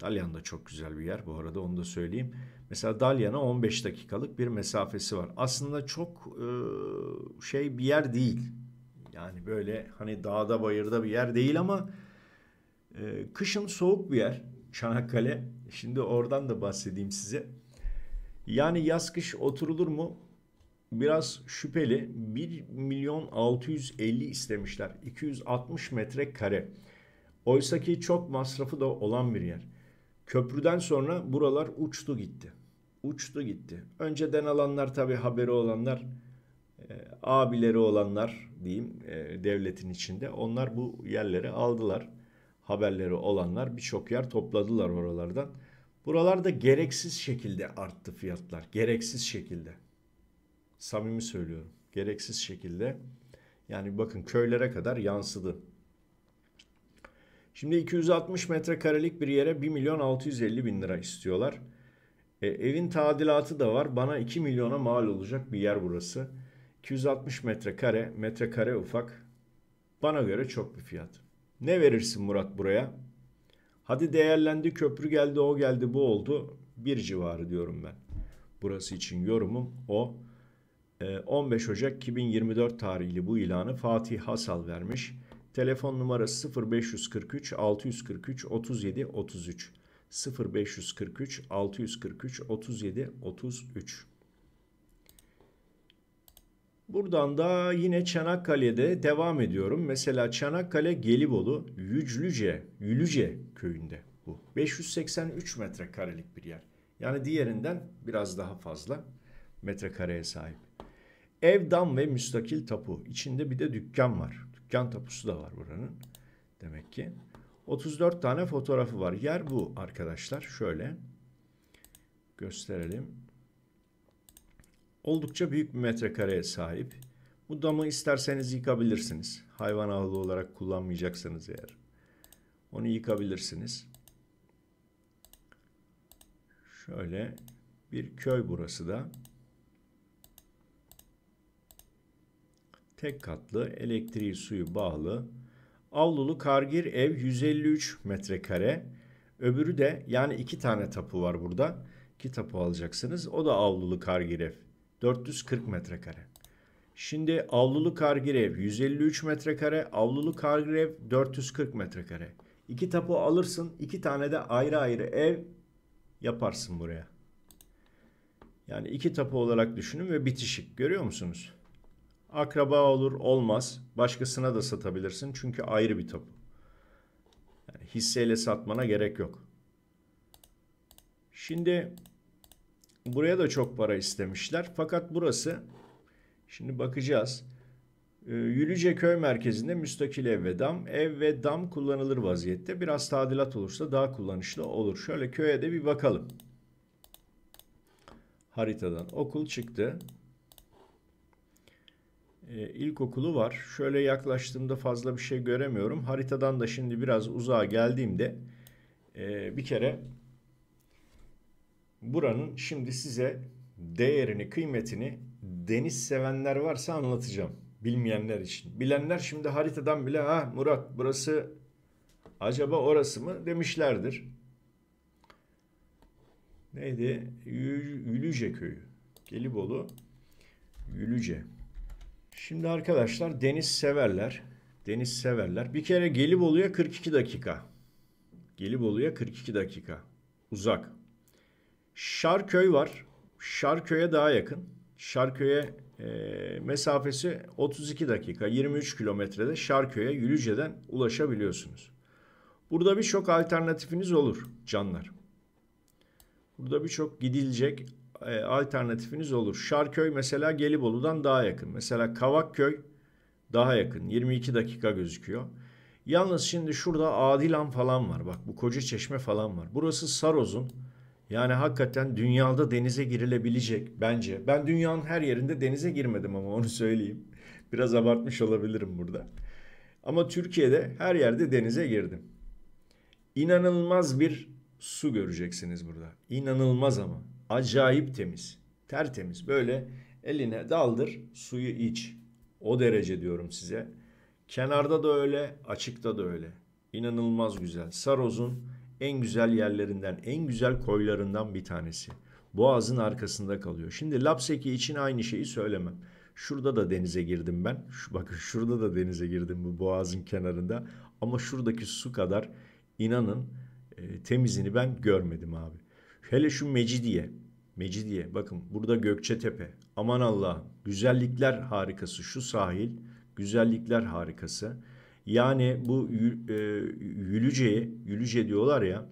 Dalyan da çok güzel bir yer bu arada onu da söyleyeyim. Mesela Dalyan'a 15 dakikalık bir mesafesi var. Aslında çok e, şey bir yer değil. Yani böyle hani dağda bayırda bir yer değil ama e, kışın soğuk bir yer Çanakkale. Şimdi oradan da bahsedeyim size. Yani yaz kış oturulur mu? Biraz şüpheli. 1 milyon 650 istemişler. 260 metrekare. Oysa ki çok masrafı da olan bir yer. Köprüden sonra buralar uçtu gitti uçtu gitti. Önceden alanlar tabi haberi olanlar e, abileri olanlar diyeyim e, devletin içinde onlar bu yerleri aldılar. Haberleri olanlar birçok yer topladılar oralardan. Buralarda gereksiz şekilde arttı fiyatlar. Gereksiz şekilde. Samimi söylüyorum. Gereksiz şekilde. Yani bakın köylere kadar yansıdı. Şimdi 260 metrekarelik bir yere 1 milyon 650 bin lira istiyorlar. E, evin tadilatı da var. Bana 2 milyona mal olacak bir yer burası. 260 metrekare, metrekare ufak. Bana göre çok bir fiyat. Ne verirsin Murat buraya? Hadi değerlendi köprü geldi o geldi bu oldu. Bir civarı diyorum ben. Burası için yorumum o. 15 e, Ocak 2024 tarihli bu ilanı Fatih Hasal vermiş. Telefon numarası 0543 643 37 33. 0543 643 37 33. Buradan da yine Çanakkale'de devam ediyorum. Mesela Çanakkale Gelibolu Yüclüce, Yülüce köyünde bu. 583 metrekarelik bir yer. Yani diğerinden biraz daha fazla metrekareye sahip. Ev dam ve müstakil tapu. İçinde bir de dükkan var. Dükkan tapusu da var buranın. Demek ki 34 tane fotoğrafı var. Yer bu arkadaşlar. Şöyle gösterelim. Oldukça büyük bir metrekareye sahip. Bu damı isterseniz yıkabilirsiniz. Hayvan avlu olarak kullanmayacaksanız eğer. Onu yıkabilirsiniz. Şöyle bir köy burası da. Tek katlı elektriği suyu bağlı. Avlulu Kargir ev 153 metrekare. Öbürü de yani iki tane tapu var burada. İki tapu alacaksınız. O da Avlulu Kargir ev. 440 metrekare. Şimdi Avlulu ev 153 metrekare, Avlulu ev 440 metrekare. İki tapu alırsın, iki tane de ayrı ayrı ev yaparsın buraya. Yani iki tapu olarak düşünün ve bitişik görüyor musunuz? Akraba olur olmaz. Başkasına da satabilirsin. Çünkü ayrı bir top. Yani hisseyle satmana gerek yok. Şimdi buraya da çok para istemişler. Fakat burası şimdi bakacağız. Ee, Yülüce köy merkezinde müstakil ev ve dam. Ev ve dam kullanılır vaziyette. Biraz tadilat olursa daha kullanışlı olur. Şöyle köye de bir bakalım. Haritadan okul çıktı e, ilkokulu var. Şöyle yaklaştığımda fazla bir şey göremiyorum. Haritadan da şimdi biraz uzağa geldiğimde e, bir kere buranın şimdi size değerini, kıymetini deniz sevenler varsa anlatacağım. Bilmeyenler için. Bilenler şimdi haritadan bile ha ah, Murat burası acaba orası mı demişlerdir. Neydi? Yülüce köyü. Gelibolu. Yülüce. Şimdi arkadaşlar deniz severler. Deniz severler. Bir kere Gelibolu'ya 42 dakika. Gelibolu'ya 42 dakika. Uzak. Şarköy var. Şarköy'e daha yakın. Şarköy'e e, mesafesi 32 dakika 23 kilometrede Şarköy'e Yülüce'den ulaşabiliyorsunuz. Burada birçok alternatifiniz olur canlar. Burada birçok gidilecek e, alternatifiniz olur. Şarköy mesela Gelibolu'dan daha yakın. Mesela Kavakköy daha yakın. 22 dakika gözüküyor. Yalnız şimdi şurada Adilan falan var. Bak bu koca çeşme falan var. Burası Saroz'un. Yani hakikaten dünyada denize girilebilecek bence. Ben dünyanın her yerinde denize girmedim ama onu söyleyeyim. [laughs] Biraz abartmış olabilirim burada. Ama Türkiye'de her yerde denize girdim. İnanılmaz bir su göreceksiniz burada. İnanılmaz ama acayip temiz. Tertemiz. Böyle eline daldır suyu iç. O derece diyorum size. Kenarda da öyle, açıkta da öyle. İnanılmaz güzel. Saroz'un en güzel yerlerinden, en güzel koylarından bir tanesi. Boğazın arkasında kalıyor. Şimdi Lapseki için aynı şeyi söylemem. Şurada da denize girdim ben. Şu, bakın şurada da denize girdim bu boğazın kenarında. Ama şuradaki su kadar inanın e, temizini ben görmedim abi. Hele şu Mecidiye. Mecidiye bakın burada Gökçetepe. Aman Allah, güzellikler harikası şu sahil. Güzellikler harikası. Yani bu e, Yülüce'ye, Yülüce diyorlar ya.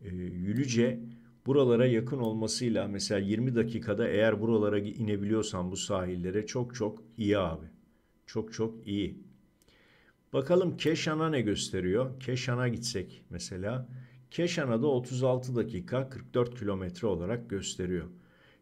E, Yülüce buralara yakın olmasıyla mesela 20 dakikada eğer buralara inebiliyorsan bu sahillere çok çok iyi abi. Çok çok iyi. Bakalım Keşan'a ne gösteriyor? Keşan'a gitsek mesela. Keşan'a da 36 dakika 44 kilometre olarak gösteriyor.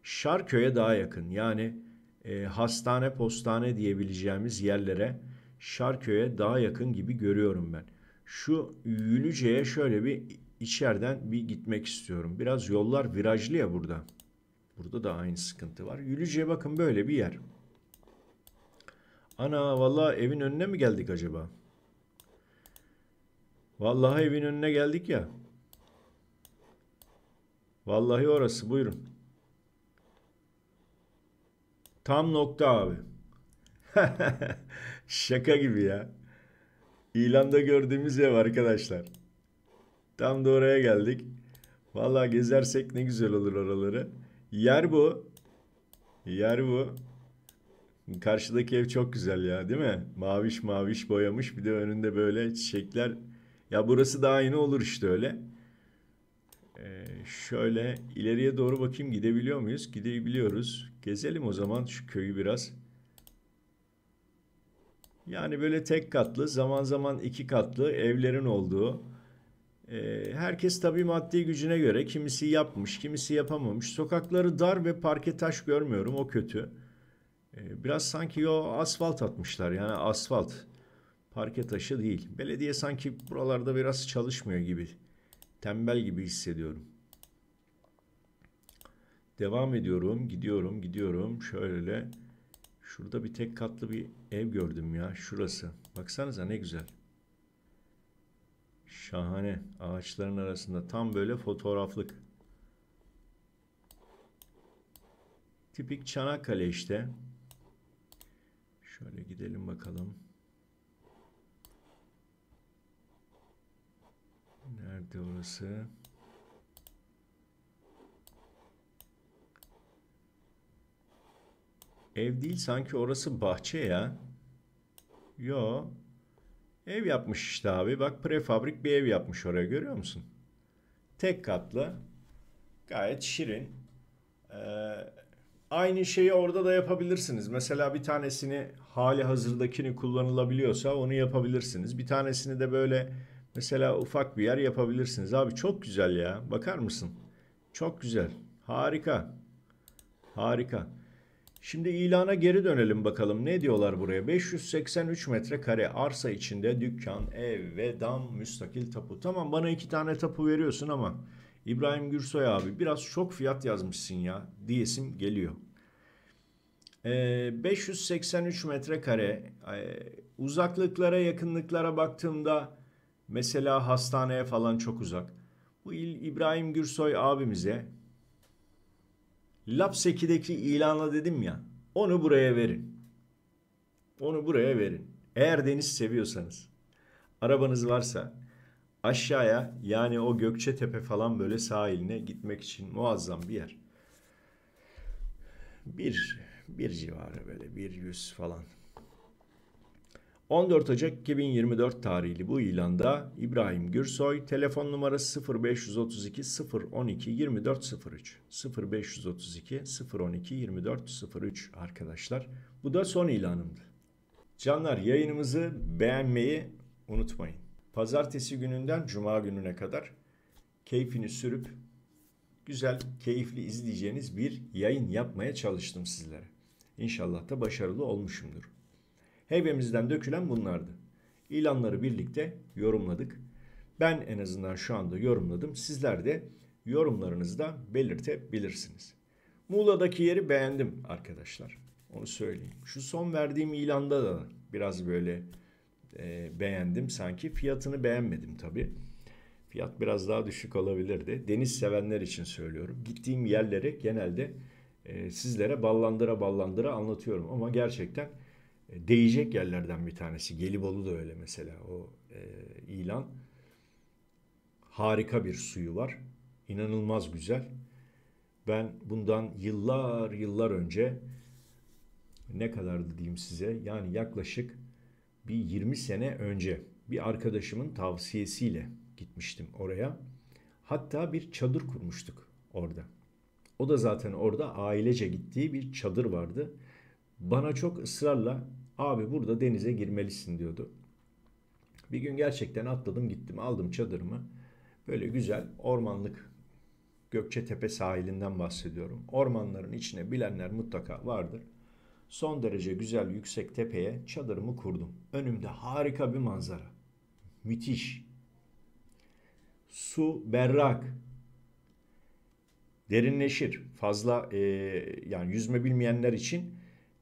Şarköy'e daha yakın yani e, hastane postane diyebileceğimiz yerlere Şarköy'e daha yakın gibi görüyorum ben. Şu Yülüce'ye şöyle bir içeriden bir gitmek istiyorum. Biraz yollar virajlı ya burada. Burada da aynı sıkıntı var. Yüklüce'ye bakın böyle bir yer. Ana vallahi evin önüne mi geldik acaba? Vallahi evin önüne geldik ya. Vallahi orası buyurun. Tam nokta abi. [laughs] Şaka gibi ya. İlanda gördüğümüz ev arkadaşlar. Tam da oraya geldik. Valla gezersek ne güzel olur oraları. Yer bu. Yer bu. Karşıdaki ev çok güzel ya değil mi? Maviş maviş boyamış. Bir de önünde böyle çiçekler. Ya burası daha yeni olur işte öyle. Ee, şöyle ileriye doğru bakayım gidebiliyor muyuz? Gidebiliyoruz. Gezelim o zaman şu köyü biraz. Yani böyle tek katlı, zaman zaman iki katlı evlerin olduğu. E, herkes tabii maddi gücüne göre kimisi yapmış, kimisi yapamamış. Sokakları dar ve parke taş görmüyorum o kötü. E, biraz sanki o asfalt atmışlar yani asfalt. Parke taşı değil. Belediye sanki buralarda biraz çalışmıyor gibi. Tembel gibi hissediyorum. Devam ediyorum. Gidiyorum. Gidiyorum. Şöyle. Şurada bir tek katlı bir ev gördüm ya. Şurası. Baksanıza ne güzel. Şahane. Ağaçların arasında tam böyle fotoğraflık. Tipik Çanakkale işte. Şöyle gidelim bakalım. Nerede orası? Ev değil sanki orası bahçe ya. Yo. Ev yapmış işte abi. Bak prefabrik bir ev yapmış oraya görüyor musun? Tek katlı. Gayet şirin. Ee, aynı şeyi orada da yapabilirsiniz. Mesela bir tanesini hali hazırdakini kullanılabiliyorsa onu yapabilirsiniz. Bir tanesini de böyle mesela ufak bir yer yapabilirsiniz. Abi çok güzel ya. Bakar mısın? Çok güzel. Harika. Harika. Şimdi ilana geri dönelim bakalım. Ne diyorlar buraya? 583 metrekare arsa içinde dükkan, ev ve dam müstakil tapu. Tamam bana iki tane tapu veriyorsun ama İbrahim Gürsoy abi biraz çok fiyat yazmışsın ya diyesim geliyor. Ee, 583 metrekare e, uzaklıklara yakınlıklara baktığımda mesela hastaneye falan çok uzak. Bu İbrahim Gürsoy abimize Lapseki'deki ilanla dedim ya. Onu buraya verin. Onu buraya verin. Eğer deniz seviyorsanız, arabanız varsa aşağıya yani o Gökçetepe falan böyle sahiline gitmek için muazzam bir yer. Bir, bir civarı böyle bir yüz falan 14 Ocak 2024 tarihli bu ilanda İbrahim Gürsoy telefon numarası 0532 012 2403 0532 012 2403 arkadaşlar. Bu da son ilanımdı. Canlar yayınımızı beğenmeyi unutmayın. Pazartesi gününden cuma gününe kadar keyfini sürüp güzel, keyifli izleyeceğiniz bir yayın yapmaya çalıştım sizlere. İnşallah da başarılı olmuşumdur. Heybemizden dökülen bunlardı. İlanları birlikte yorumladık. Ben en azından şu anda yorumladım. Sizler de yorumlarınızda belirtebilirsiniz. Muğla'daki yeri beğendim arkadaşlar. Onu söyleyeyim. Şu son verdiğim ilanda da biraz böyle e, beğendim sanki. Fiyatını beğenmedim tabii. Fiyat biraz daha düşük olabilirdi. Deniz sevenler için söylüyorum. Gittiğim yerleri genelde e, sizlere ballandıra ballandıra anlatıyorum. Ama gerçekten e, değecek yerlerden bir tanesi. Gelibolu da öyle mesela o e, ilan. Harika bir suyu var. İnanılmaz güzel. Ben bundan yıllar yıllar önce ne kadardı diyeyim size yani yaklaşık bir 20 sene önce bir arkadaşımın tavsiyesiyle gitmiştim oraya. Hatta bir çadır kurmuştuk orada. O da zaten orada ailece gittiği bir çadır vardı. Bana çok ısrarla Abi burada denize girmelisin diyordu. Bir gün gerçekten atladım gittim aldım çadırımı. Böyle güzel ormanlık Gökçetepe sahilinden bahsediyorum. Ormanların içine bilenler mutlaka vardır. Son derece güzel yüksek tepeye çadırımı kurdum. Önümde harika bir manzara. Müthiş. Su berrak. Derinleşir. Fazla e, yani yüzme bilmeyenler için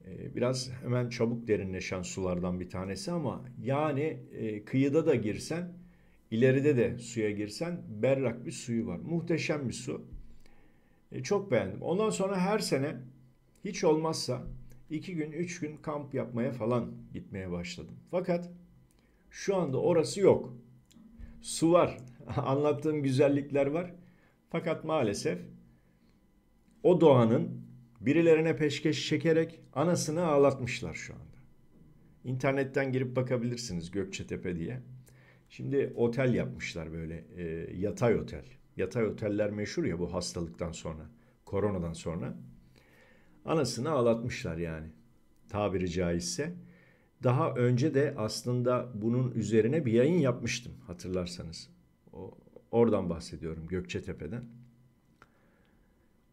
ee, biraz hemen çabuk derinleşen sulardan bir tanesi ama yani e, kıyıda da girsen ileride de suya girsen berrak bir suyu var. Muhteşem bir su. E, çok beğendim. Ondan sonra her sene hiç olmazsa iki gün üç gün kamp yapmaya falan gitmeye başladım. Fakat şu anda orası yok. Su var. [laughs] Anlattığım güzellikler var. Fakat maalesef o doğanın Birilerine peşkeş çekerek anasını ağlatmışlar şu anda. İnternetten girip bakabilirsiniz Gökçetepe diye. Şimdi otel yapmışlar böyle e, yatay otel. Yatay oteller meşhur ya bu hastalıktan sonra, koronadan sonra. Anasını ağlatmışlar yani tabiri caizse. Daha önce de aslında bunun üzerine bir yayın yapmıştım hatırlarsanız. O, oradan bahsediyorum Gökçetepe'den.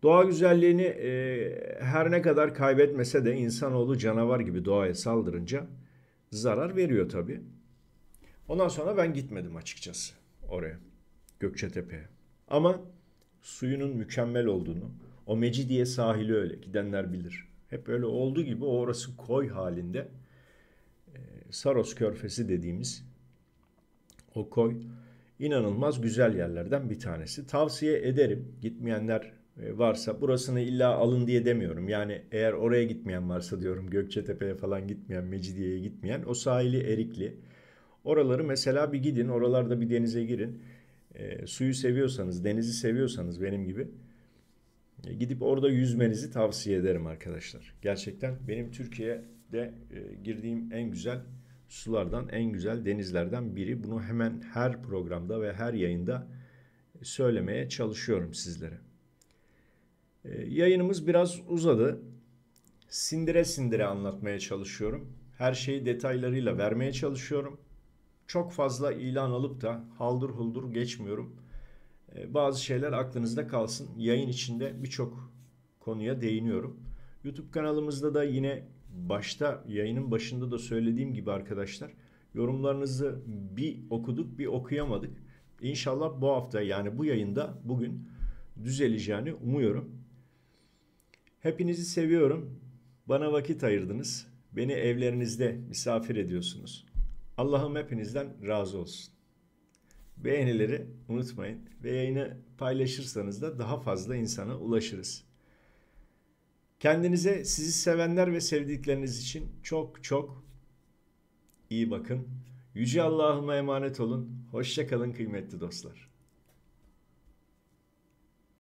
Doğa güzelliğini e, her ne kadar kaybetmese de insanoğlu canavar gibi doğaya saldırınca zarar veriyor tabii. Ondan sonra ben gitmedim açıkçası oraya. Gökçetepe'ye. Ama suyunun mükemmel olduğunu, o Mecidiye sahili öyle gidenler bilir. Hep öyle olduğu gibi orası koy halinde. E, Saros Körfezi dediğimiz o koy inanılmaz güzel yerlerden bir tanesi. Tavsiye ederim. Gitmeyenler e, varsa burasını illa alın diye demiyorum. Yani eğer oraya gitmeyen varsa diyorum Gökçetepe'ye falan gitmeyen, Mecidiye'ye gitmeyen o sahili Erikli. Oraları mesela bir gidin oralarda bir denize girin. E, suyu seviyorsanız, denizi seviyorsanız benim gibi e, gidip orada yüzmenizi tavsiye ederim arkadaşlar. Gerçekten benim Türkiye'de e, girdiğim en güzel sulardan, en güzel denizlerden biri. Bunu hemen her programda ve her yayında söylemeye çalışıyorum sizlere. Ee, yayınımız biraz uzadı. Sindire sindire anlatmaya çalışıyorum. Her şeyi detaylarıyla vermeye çalışıyorum. Çok fazla ilan alıp da haldır huldur geçmiyorum. Ee, bazı şeyler aklınızda kalsın. Yayın içinde birçok konuya değiniyorum. YouTube kanalımızda da yine başta yayının başında da söylediğim gibi arkadaşlar yorumlarınızı bir okuduk bir okuyamadık. İnşallah bu hafta yani bu yayında bugün düzeleceğini umuyorum. Hepinizi seviyorum. Bana vakit ayırdınız. Beni evlerinizde misafir ediyorsunuz. Allah'ım hepinizden razı olsun. Beğenileri unutmayın ve yayını paylaşırsanız da daha fazla insana ulaşırız. Kendinize sizi sevenler ve sevdikleriniz için çok çok iyi bakın. Yüce Allah'ıma emanet olun. Hoşça kalın kıymetli dostlar.